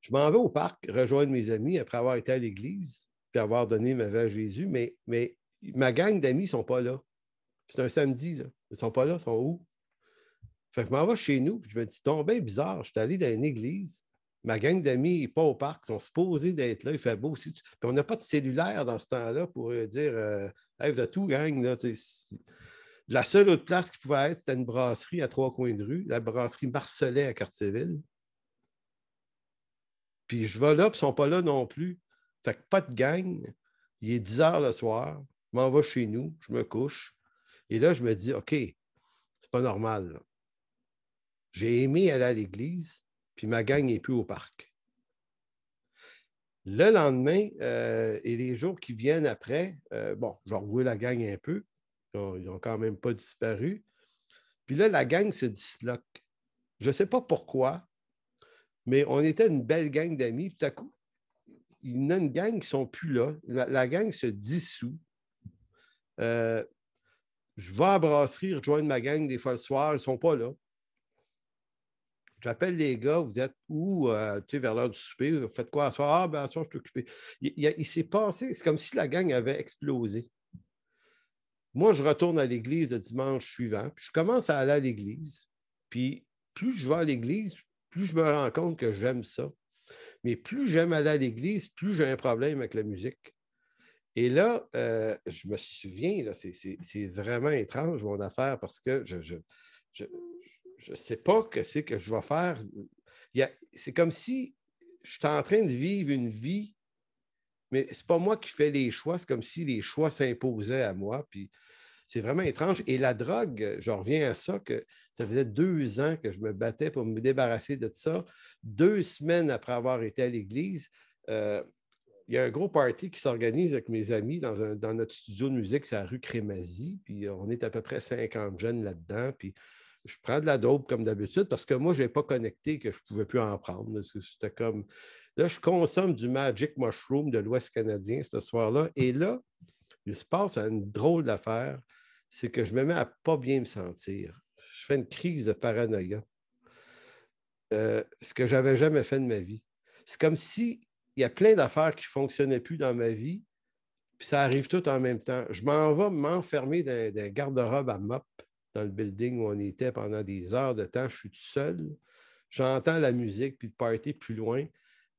Je m'en vais au parc rejoindre mes amis après avoir été à l'église puis avoir donné ma vie à Jésus, mais, ma gang d'amis ne sont pas là. C'est un samedi, là. Ils ne sont pas là, ils sont où? Fait que je m'en vais chez nous, je me dis, tombé bizarre, je suis allé dans une église, Ma gang d'amis n'est pas au parc, ils sont supposés d'être là, il fait beau. Aussi. Puis on n'a pas de cellulaire dans ce temps-là pour euh, dire euh, de tout, gang. la seule autre place qui pouvait être, c'était une brasserie à trois coins de rue, la brasserie Marcelet à Cartierville. Puis je vais là, ils ne sont pas là non plus. Fait que pas de gang. Il est 10 heures le soir. Je m'en vais chez nous. Je me couche. Et là, je me dis, OK, c'est pas normal. J'ai aimé aller à l'église, puis ma gang n'est plus au parc. Le lendemain euh, et les jours qui viennent après, euh, bon, j'ai vais la gang un peu. Ils n'ont quand même pas disparu. Puis là, la gang se disloque. Je ne sais pas pourquoi, mais on était une belle gang d'amis. Tout à coup, il y en a une gang qui ne sont plus là. La, gang se dissout. Euh, je vais à brasserie rejoindre ma gang des fois le soir. Ils ne sont pas là. J'appelle les gars, vous êtes où, euh, tu sais, vers l'heure du souper, vous faites quoi à soir? Ah, ben, à soir, je suis occupé. Il, s'est passé, c'est comme si la gang avait explosé. Moi, je retourne à l'église le dimanche suivant, puis je commence à aller à l'église. Puis plus je vais à l'église, plus je me rends compte que j'aime ça. Mais plus j'aime aller à l'église, plus j'ai un problème avec la musique. Et là, euh, je me souviens, c'est, vraiment étrange mon affaire parce que je, je ne sais pas que c'est que je vais faire. C'est comme si je suis en train de vivre une vie, mais ce n'est pas moi qui fais les choix. C'est comme si les choix s'imposaient à moi. Puis c'est vraiment étrange. Et la drogue, je reviens à ça, que ça faisait deux ans que je me battais pour me débarrasser de ça. Deux semaines après avoir été à l'église, euh, il y a un gros party qui s'organise avec mes amis dans, notre studio de musique, c'est la rue Crémazie. Puis on est à peu près 50 jeunes là-dedans. Puis je prends de la dope comme d'habitude parce que moi, je n'ai pas connecté que je ne pouvais plus en prendre. C'était comme. Là, je consomme du Magic Mushroom de l'Ouest canadien ce soir-là. Et là, il se passe une drôle d'affaire. C'est que je me mets à pas bien me sentir. Je fais une crise de paranoïa. Euh, ce que j'avais jamais fait de ma vie. C'est comme si il y a plein d'affaires qui ne fonctionnaient plus dans ma vie, puis ça arrive tout en même temps. Je m'en vais m'enfermer dans un garde-robe à mop dans le building où on était pendant des heures de temps. Je suis tout seul. J'entends la musique, puis le party plus loin.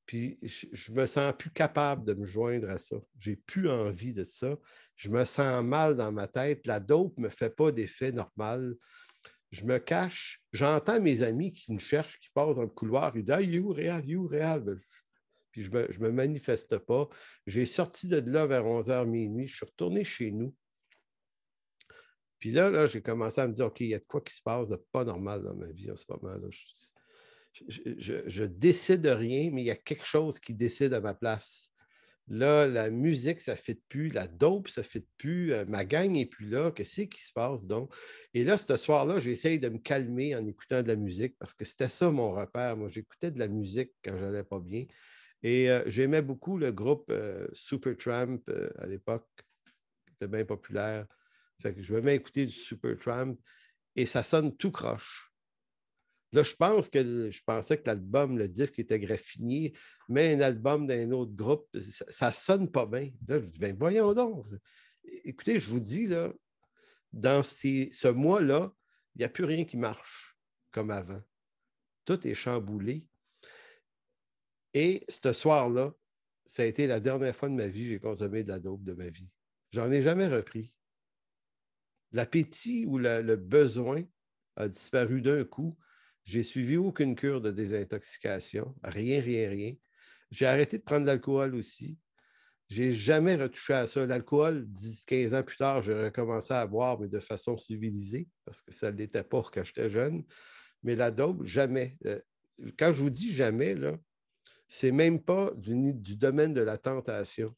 Puis je me sens plus capable de me joindre à ça. J'ai plus envie de ça. Je me sens mal dans ma tête. La dope ne me fait pas d'effet normal. Je me cache. J'entends mes amis qui me cherchent, qui passent dans le couloir. Ils disent Ah, you, real, you, puis je ne me, me, manifeste pas. J'ai sorti de là vers 11h minuit. Je suis retourné chez nous. Puis là, j'ai commencé à me dire, OK, il y a de quoi qui se passe de pas normal dans ma vie en ce moment. Je, décide de rien, mais il y a quelque chose qui décide à ma place. Là, la musique, ça ne de plus, la dope, ça ne fit plus, euh, ma gang n'est plus là, qu'est-ce qui se passe donc? Et là, ce soir-là, j'essaye de me calmer en écoutant de la musique parce que c'était ça mon repère. Moi, j'écoutais de la musique quand j'allais pas bien. Et euh, j'aimais beaucoup le groupe euh, Supertramp à l'époque, qui était bien populaire que je me mets écouter du Supertramp et ça sonne tout croche. Là, je pense que je pensais que l'album, le disque était graffiné, mais un album d'un autre groupe, ça, sonne pas bien. Là, je dis, ben voyons donc. Écoutez, je vous dis, là, dans ces, ce mois-là, il n'y a plus rien qui marche comme avant. Tout est chamboulé. Et ce soir-là, ça a été la dernière fois de ma vie que j'ai consommé de la dope de ma vie. J'en ai jamais repris. L'appétit ou le besoin a disparu d'un coup. J'ai suivi aucune cure de désintoxication, rien, rien, rien. J'ai arrêté de prendre de l'alcool aussi. J'ai jamais retouché à ça. L'alcool, 10-15 ans plus tard, j'ai recommencé à boire, mais de façon civilisée, parce que ça ne l'était pas quand j'étais jeune. Mais la dope, jamais. Euh, quand je vous dis jamais, là, c'est même pas du, du domaine de la tentation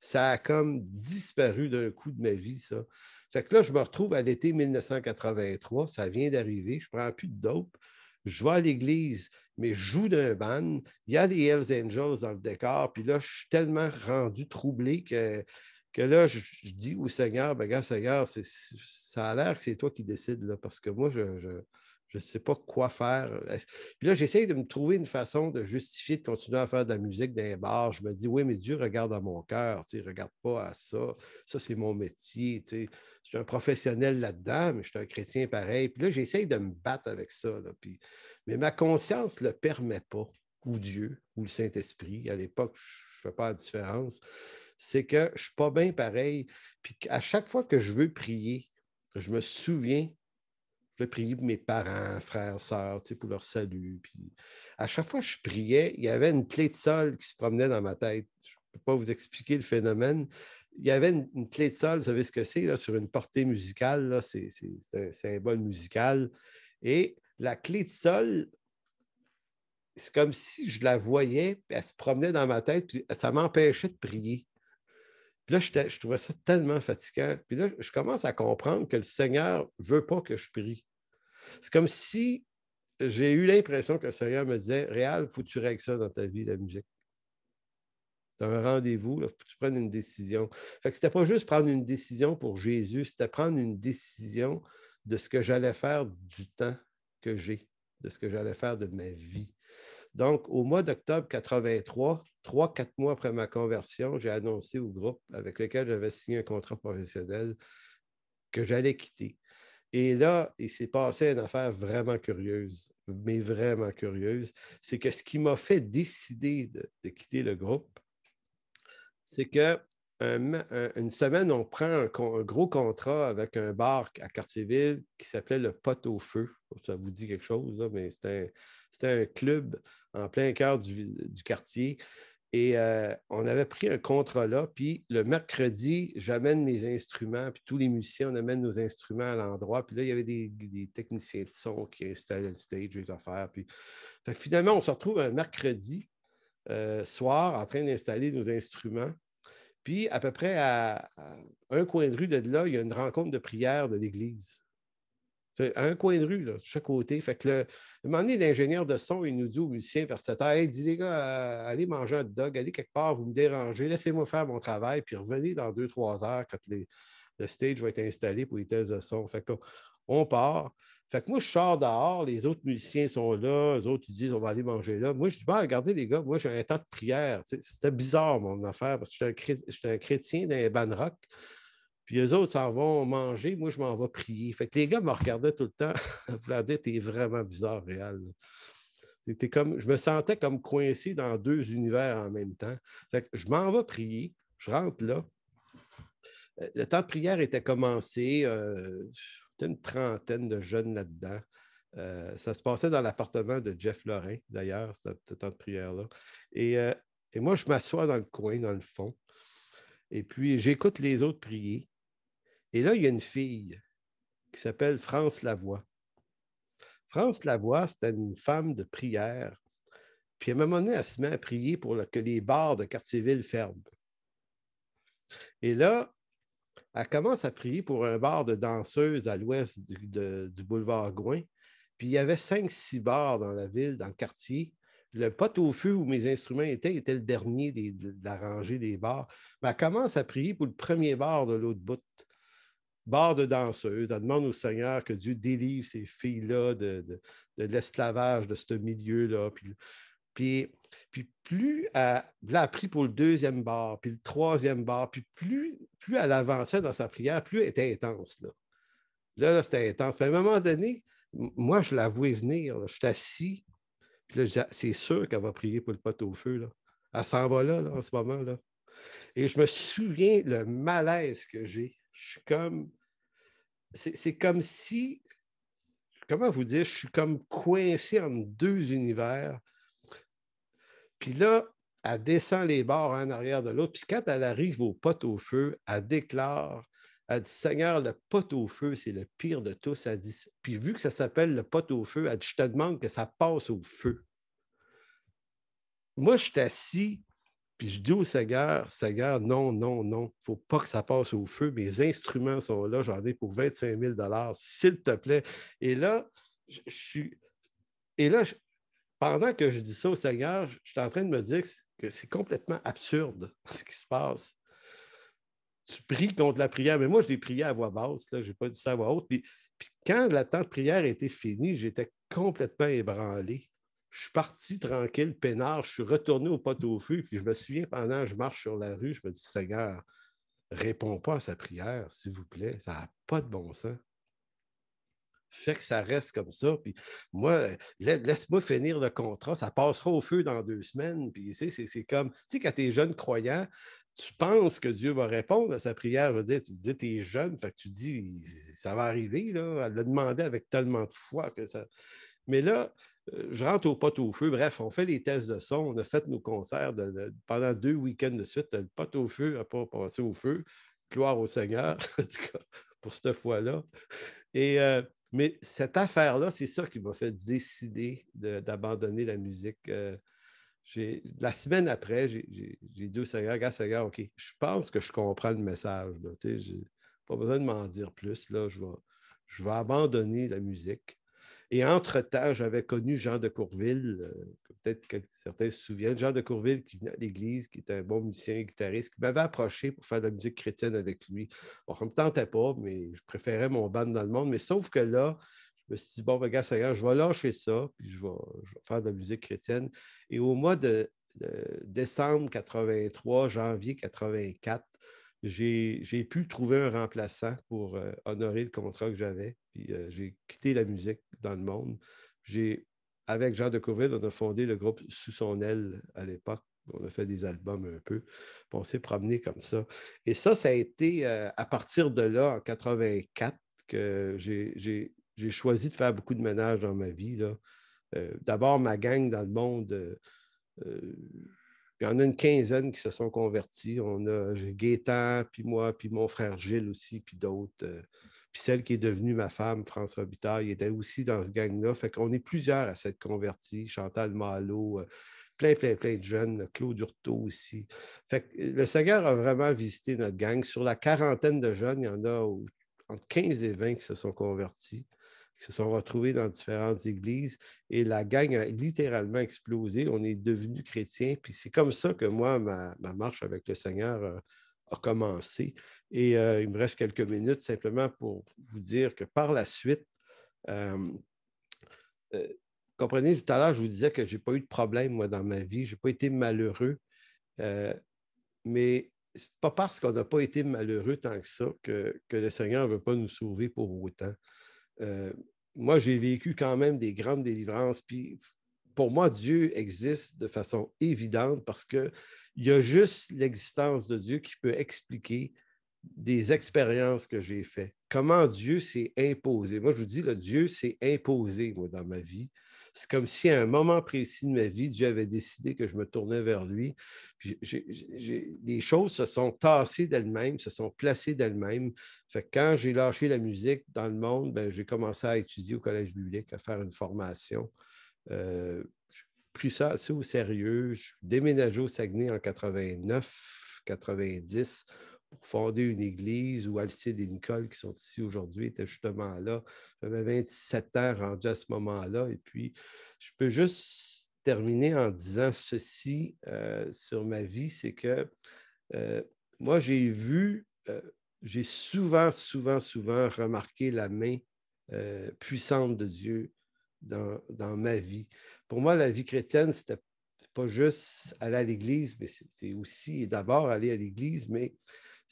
ça a comme disparu d'un coup de ma vie, ça. Fait que là, je me retrouve à l'été 1983, ça vient d'arriver, je prends plus de dope, je vais à l'église, mais je joue d'un ban, il y a les Hells Angels dans le décor, puis là, je suis tellement rendu troublé que, là, je, dis au Seigneur, ben Seigneur, ça a l'air que c'est toi qui décides, là, parce que moi, je je ne sais pas quoi faire. Puis là, j'essaye de me trouver une façon de justifier de continuer à faire de la musique d'un bar Je me dis, oui, mais Dieu regarde à mon cœur, tu sais, regarde pas à ça. Ça, c'est mon métier, Je suis un professionnel là-dedans, mais je suis un chrétien pareil. Puis là, j'essaye de me battre avec ça, là. mais ma conscience ne le permet pas, ou Dieu, ou le Saint-Esprit. À l'époque, je ne fais pas la différence. C'est que je ne suis pas bien pareil. Puis à chaque fois que je veux prier, je me souviens je prier pour mes parents, frères, sœurs, pour leur salut. Puis à chaque fois que je priais, il y avait une clé de sol qui se promenait dans ma tête. Je ne peux pas vous expliquer le phénomène. Il y avait une, clé de sol, vous savez ce que c'est, sur une portée musicale, c'est un symbole musical. Et la clé de sol, c'est comme si je la voyais, elle se promenait dans ma tête, puis ça m'empêchait de prier. Puis là, je, je trouvais ça tellement fatigant. Puis là, je commence à comprendre que le Seigneur ne veut pas que je prie. C'est comme si j'ai eu l'impression que le Seigneur me disait Réal, faut que tu règles ça dans ta vie, la musique. Tu as un rendez-vous, faut que tu prennes une décision. Fait que c'était pas juste prendre une décision pour Jésus, c'était prendre une décision de ce que j'allais faire du temps que j'ai, de ce que j'allais faire de ma vie. Donc, au mois d'octobre 83, trois, quatre mois après ma conversion, j'ai annoncé au groupe avec lequel j'avais signé un contrat professionnel que j'allais quitter, et là, il s'est passé une affaire vraiment curieuse, mais vraiment curieuse. C'est que ce qui m'a fait décider de, quitter le groupe, c'est que une semaine, on prend un, gros contrat avec un bar à ville qui s'appelait le Pot au Feu. Ça vous dit quelque chose, mais c'était un club en plein cœur du quartier et euh, on avait pris un contrat là, puis le mercredi, j'amène mes instruments, puis tous les musiciens, on amène nos instruments à l'endroit. Puis là, il y avait des, techniciens de son qui installaient le stage, j'ai Puis finalement, on se retrouve un mercredi euh, soir en train d'installer nos instruments. Puis à peu près à, un coin de rue de là, il y a une rencontre de prière de l'Église à un coin de rue, de chaque côté. Fait que le, un moment donné, l'ingénieur de son, il nous dit aux musiciens heure, Hey, dit les gars, euh, allez manger un dog, allez quelque part, vous me dérangez, laissez-moi faire mon travail, puis revenez dans deux, trois heures quand le stage va être installé pour les tests de son. Fait que, on part. Fait que moi, je sors dehors, les autres musiciens sont là, les autres, disent on va aller manger là. Moi, je dis regardez les gars, moi, j'ai un temps de prière. C'était bizarre, mon affaire, parce que j'étais un, un, chrétien d'un banrock. Puis eux autres s'en vont manger, moi je m'en vais prier. Fait que les gars me regardaient tout le temps, leur *laughs* dire T'es vraiment bizarre, Réal. C'était comme, je me sentais comme coincé dans deux univers en même temps. Fait que je m'en vais prier, je rentre là. Euh, le temps de prière était commencé, euh, une trentaine de jeunes là-dedans. Euh, ça se passait dans l'appartement de Jeff Lorrain, d'ailleurs, ce, temps de prière-là. et moi, je m'assois dans le coin, dans le fond. Et puis, j'écoute les autres prier. Et là, il y a une fille qui s'appelle France Lavoie. France Lavoie, c'était une femme de prière. Puis à un moment donné, se met à prier pour que les bars de quartier-ville ferment. Et là, elle commence à prier pour un bar de danseuses à l'ouest du, boulevard Gouin. Puis il y avait cinq, six bars dans la ville, dans le quartier. Le poteau feu où mes instruments étaient était le dernier des, de, la rangée des bars. Mais elle commence à prier pour le premier bar de l'autre bout. Bar de danseuse. Elle demande au Seigneur que Dieu délivre ces filles-là de, l'esclavage de ce milieu-là. Puis, puis, plus elle, a pris pour le deuxième bar, puis le troisième bar, puis plus, plus elle avançait dans sa prière, plus elle était intense. Là, c'était intense. Mais à un moment donné, moi, je la venir. Je suis assis, puis là, c'est sûr qu'elle va prier pour le poteau au feu. Là. Elle s'en va là, là, en ce moment. là. Et je me souviens le malaise que j'ai je suis comme. C'est comme si. Comment vous dire? Je suis comme coincé entre deux univers. Puis là, elle descend les bords en arrière de l'autre. Puis quand elle arrive au poteau au feu, elle déclare elle dit Seigneur, le poteau au feu, c'est le pire de tous. dit, puis vu que ça s'appelle le poteau au feu, elle dit Je te demande que ça passe au feu. Moi, je suis assis puis je dis au Seigneur, Seigneur, non, non, non, il ne faut pas que ça passe au feu. Mes instruments sont là, j'en ai pour 25 000 s'il te plaît. Et là, je suis. Et là, pendant que je dis ça au Seigneur, je suis en train de me dire que c'est complètement absurde *laughs* ce qui se passe. Tu pries contre la prière, mais moi, je l'ai prié à voix basse, je n'ai pas dit ça à voix haute. Puis, quand la tente de prière était finie, j'étais complètement ébranlé. Je suis parti tranquille, peinard. Je suis retourné au poteau au feu. Puis je me souviens, pendant que je marche sur la rue, je me dis Seigneur, réponds pas à sa prière, s'il vous plaît. Ça n'a pas de bon sens. Fait que ça reste comme ça. Puis moi, euh, laisse-moi finir le contrat. Ça passera au feu dans deux semaines. Puis c'est comme, tu sais, quand tu es jeune croyant, tu penses que Dieu va répondre à sa prière. tu dis, tu es jeune, fait que tu dis, ça va arriver. Là. Elle l'a demandé avec tellement de foi que ça. Mais là, euh, je rentre au pot au feu. Bref, on fait les tests de son, on a fait nos concerts pendant deux week-ends de suite. Le poteau au feu n'a pas passé au feu. Gloire au Seigneur, *laughs* en tout cas, pour cette fois-là. Euh, mais cette affaire-là, c'est ça qui m'a fait décider d'abandonner la musique. Euh, la semaine après, j'ai dit au Seigneur, regarde Seigneur, OK, je pense que je comprends le message. n'ai pas besoin de m'en dire plus. Là, je vais abandonner la musique. Et entre-temps, j'avais connu Jean de Courville, euh, peut-être que certains se souviennent, Jean de Courville qui venait à l'Église, qui était un bon musicien, guitariste, qui m'avait approché pour faire de la musique chrétienne avec lui. Bon, on ne me tentait pas, mais je préférais mon band dans le monde. Mais sauf que là, je me suis dit, bon, regarde, ben, Seigneur, je vais lâcher ça, puis je vais, faire de la musique chrétienne. Et au mois de décembre 83, janvier 84, j'ai pu trouver un remplaçant pour euh, honorer le contrat que j'avais. Puis euh, j'ai quitté la musique dans le monde. J'ai, avec Jean de Courville, on a fondé le groupe Sous son aile à l'époque. On a fait des albums un peu. on s'est promené comme ça. Et ça, ça a été euh, à partir de là, en 84, que j'ai choisi de faire beaucoup de ménage dans ma vie. D'abord, ma gang dans le monde il y en a une quinzaine qui se sont convertis. On a Gaétan, puis moi, puis mon frère Gilles aussi, puis d'autres. Euh, puis celle qui est devenue ma femme, France Robitaille, était aussi dans ce gang-là. Fait qu'on est plusieurs à s'être convertis. Chantal Malo, euh, plein, plein, plein de jeunes, Claude Hurteau aussi. Fait que le Seigneur a vraiment visité notre gang. Sur la quarantaine de jeunes, il y en a entre 15 et 20 qui se sont convertis se sont retrouvés dans différentes églises et la gang a littéralement explosé. On est devenu chrétiens, Puis c'est comme ça que moi, ma, marche avec le Seigneur euh, a commencé. Et euh, il me reste quelques minutes simplement pour vous dire que par la suite, euh, comprenez, tout à l'heure, je vous disais que je n'ai pas eu de problème, moi, dans ma vie. Je n'ai pas été malheureux. mais n'est pas parce qu'on n'a pas été malheureux tant que ça que, que le Seigneur ne veut pas nous sauver pour autant. Euh, moi, j'ai vécu quand même des grandes délivrances. Puis pour moi, Dieu existe de façon évidente parce qu'il y a juste l'existence de Dieu qui peut expliquer des expériences que j'ai faites. Comment Dieu s'est imposé. Moi, je vous dis, le Dieu s'est imposé moi, dans ma vie. C'est comme si à un moment précis de ma vie, Dieu avait décidé que je me tournais vers lui. les choses se sont tassées d'elles-mêmes, se sont placées d'elles-mêmes. quand j'ai lâché la musique dans le monde, ben, j'ai commencé à étudier au collège biblique, à faire une formation. Euh, j'ai pris ça assez au sérieux. Je suis déménagé au Saguenay en 89, 90 pour fonder une église ou Alcide et Nicole, qui sont ici aujourd'hui, étaient justement là. J'avais 27 ans rendu à ce moment-là. Et puis, je peux juste terminer en disant ceci euh, sur ma vie, c'est que euh, moi, j'ai vu, euh, j'ai souvent, souvent, souvent remarqué la main puissante de Dieu dans, ma vie. Pour moi, la vie chrétienne, c'était pas juste aller à l'église, mais c'est aussi d'abord aller à l'église, mais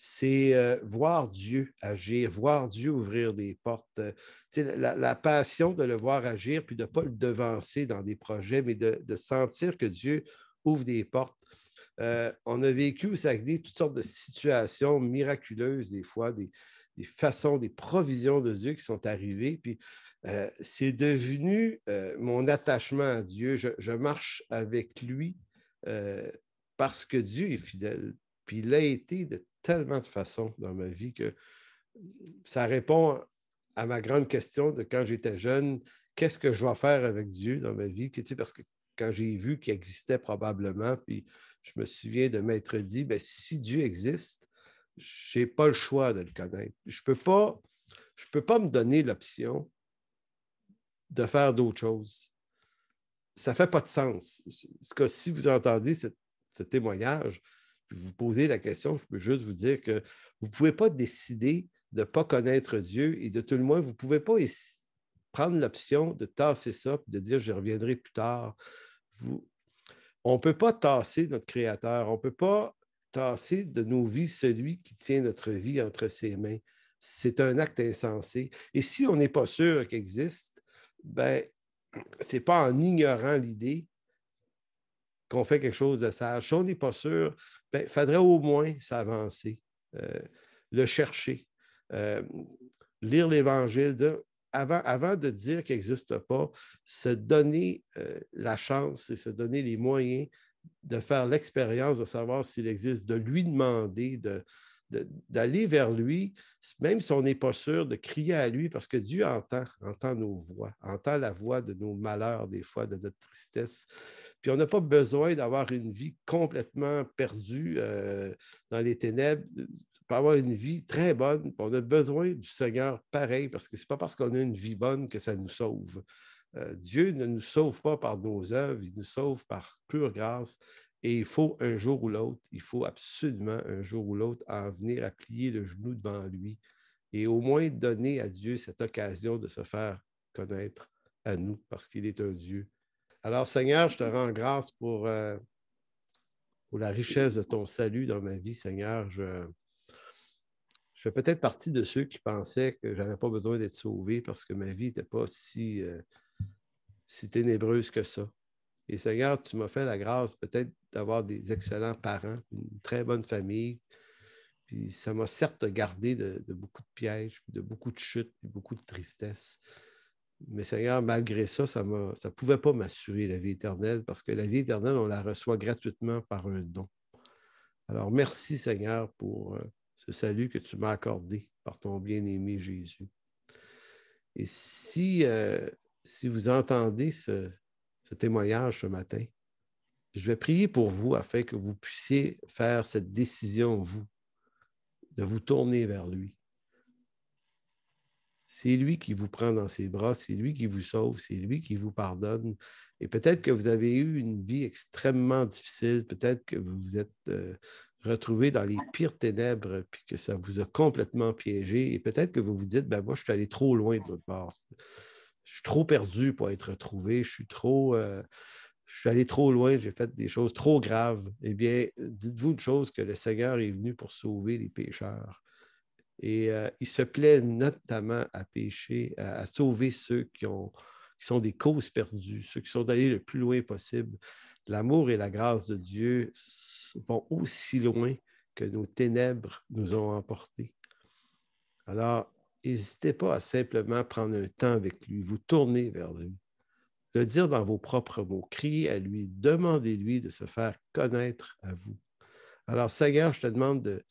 c'est euh, voir Dieu agir, voir Dieu ouvrir des portes. c'est euh, la, passion de le voir agir, puis de ne pas le devancer dans des projets, mais de, sentir que Dieu ouvre des portes. Euh, on a vécu au Saguenay toutes sortes de situations miraculeuses, des fois, des, façons, des provisions de Dieu qui sont arrivées. Puis c'est devenu mon attachement à Dieu. je marche avec lui parce que Dieu est fidèle, puis il a été de tellement de façons dans ma vie que ça répond à ma grande question de quand j'étais jeune, qu'est-ce que je vais faire avec Dieu dans ma vie? parce que quand j'ai vu qu'il existait probablement, puis je me souviens de m'être dit, ben, si Dieu existe, je n'ai pas le choix de le connaître. Je ne peux, pas, peux pas me donner l'option de faire d'autres choses. Ça ne fait pas de sens. Que si vous entendez ce témoignage, vous posez la question, je peux juste vous dire que vous ne pouvez pas décider de ne pas connaître Dieu et de tout le moins, vous ne pouvez pas prendre l'option de tasser ça et de dire je reviendrai plus tard. on ne peut pas tasser notre Créateur, on ne peut pas tasser de nos vies celui qui tient notre vie entre ses mains. C'est un acte insensé. Et si on n'est pas sûr qu'il existe, ben, ce n'est pas en ignorant l'idée qu'on fait quelque chose de sage. Si on n'est pas sûr, il ben, faudrait au moins s'avancer, euh, le chercher, euh, lire l'Évangile. Avant, avant de dire qu'il n'existe pas, se donner euh, la chance et se donner les moyens de faire l'expérience, de savoir s'il existe, de lui demander, de, d'aller vers lui, même si on n'est pas sûr, de crier à lui, parce que Dieu entend, entend nos voix, entend la voix de nos malheurs des fois, de notre tristesse. Puis on n'a pas besoin d'avoir une vie complètement perdue euh, dans les ténèbres. On avoir une vie très bonne. On a besoin du Seigneur pareil, parce que ce n'est pas parce qu'on a une vie bonne que ça nous sauve. Euh, Dieu ne nous sauve pas par nos œuvres, il nous sauve par pure grâce. Et il faut un jour ou l'autre, il faut absolument un jour ou l'autre en venir à plier le genou devant lui et au moins donner à Dieu cette occasion de se faire connaître à nous, parce qu'il est un Dieu alors, Seigneur, je te rends grâce pour, euh, pour la richesse de ton salut dans ma vie, Seigneur. Je, fais peut-être partie de ceux qui pensaient que je n'avais pas besoin d'être sauvé parce que ma vie n'était pas si, euh, si ténébreuse que ça. Et Seigneur, tu m'as fait la grâce peut-être d'avoir des excellents parents, une très bonne famille. Puis ça m'a certes gardé de, de beaucoup de pièges, de beaucoup de chutes, de beaucoup de tristesse. Mais Seigneur, malgré ça, ça ne pouvait pas m'assurer la vie éternelle parce que la vie éternelle, on la reçoit gratuitement par un don. Alors, merci Seigneur pour euh, ce salut que tu m'as accordé par ton bien-aimé Jésus. Et si, euh, si vous entendez ce témoignage ce matin, je vais prier pour vous afin que vous puissiez faire cette décision, vous, de vous tourner vers lui c'est lui qui vous prend dans ses bras, c'est lui qui vous sauve, c'est lui qui vous pardonne. Et peut-être que vous avez eu une vie extrêmement difficile, peut-être que vous vous êtes euh, retrouvé dans les pires ténèbres, puis que ça vous a complètement piégé. Et peut-être que vous vous dites, ben moi, je suis allé trop loin de votre part. Je suis trop perdu pour être retrouvé. Je suis trop... Euh, je suis allé trop loin, j'ai fait des choses trop graves. Eh bien, dites-vous une chose que le Seigneur est venu pour sauver les pécheurs. Et euh, il se plaît notamment à pécher, à, sauver ceux qui, ont, qui, sont des causes perdues, ceux qui sont allés le plus loin possible. L'amour et la grâce de Dieu vont aussi loin que nos ténèbres nous ont emportés. Alors, n'hésitez pas à simplement prendre un temps avec lui, vous tourner vers lui, le dire dans vos propres mots, crier à lui, demandez-lui de se faire connaître à vous. Alors, Seigneur, je te demande de,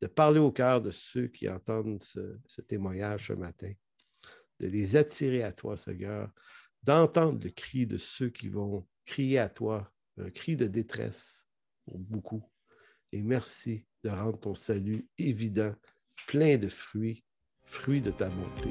de parler au cœur de ceux qui entendent ce, témoignage ce matin, de les attirer à toi, Seigneur, d'entendre le cri de ceux qui vont crier à toi, un cri de détresse pour beaucoup. Et merci de rendre ton salut évident, plein de fruits, fruits de ta bonté,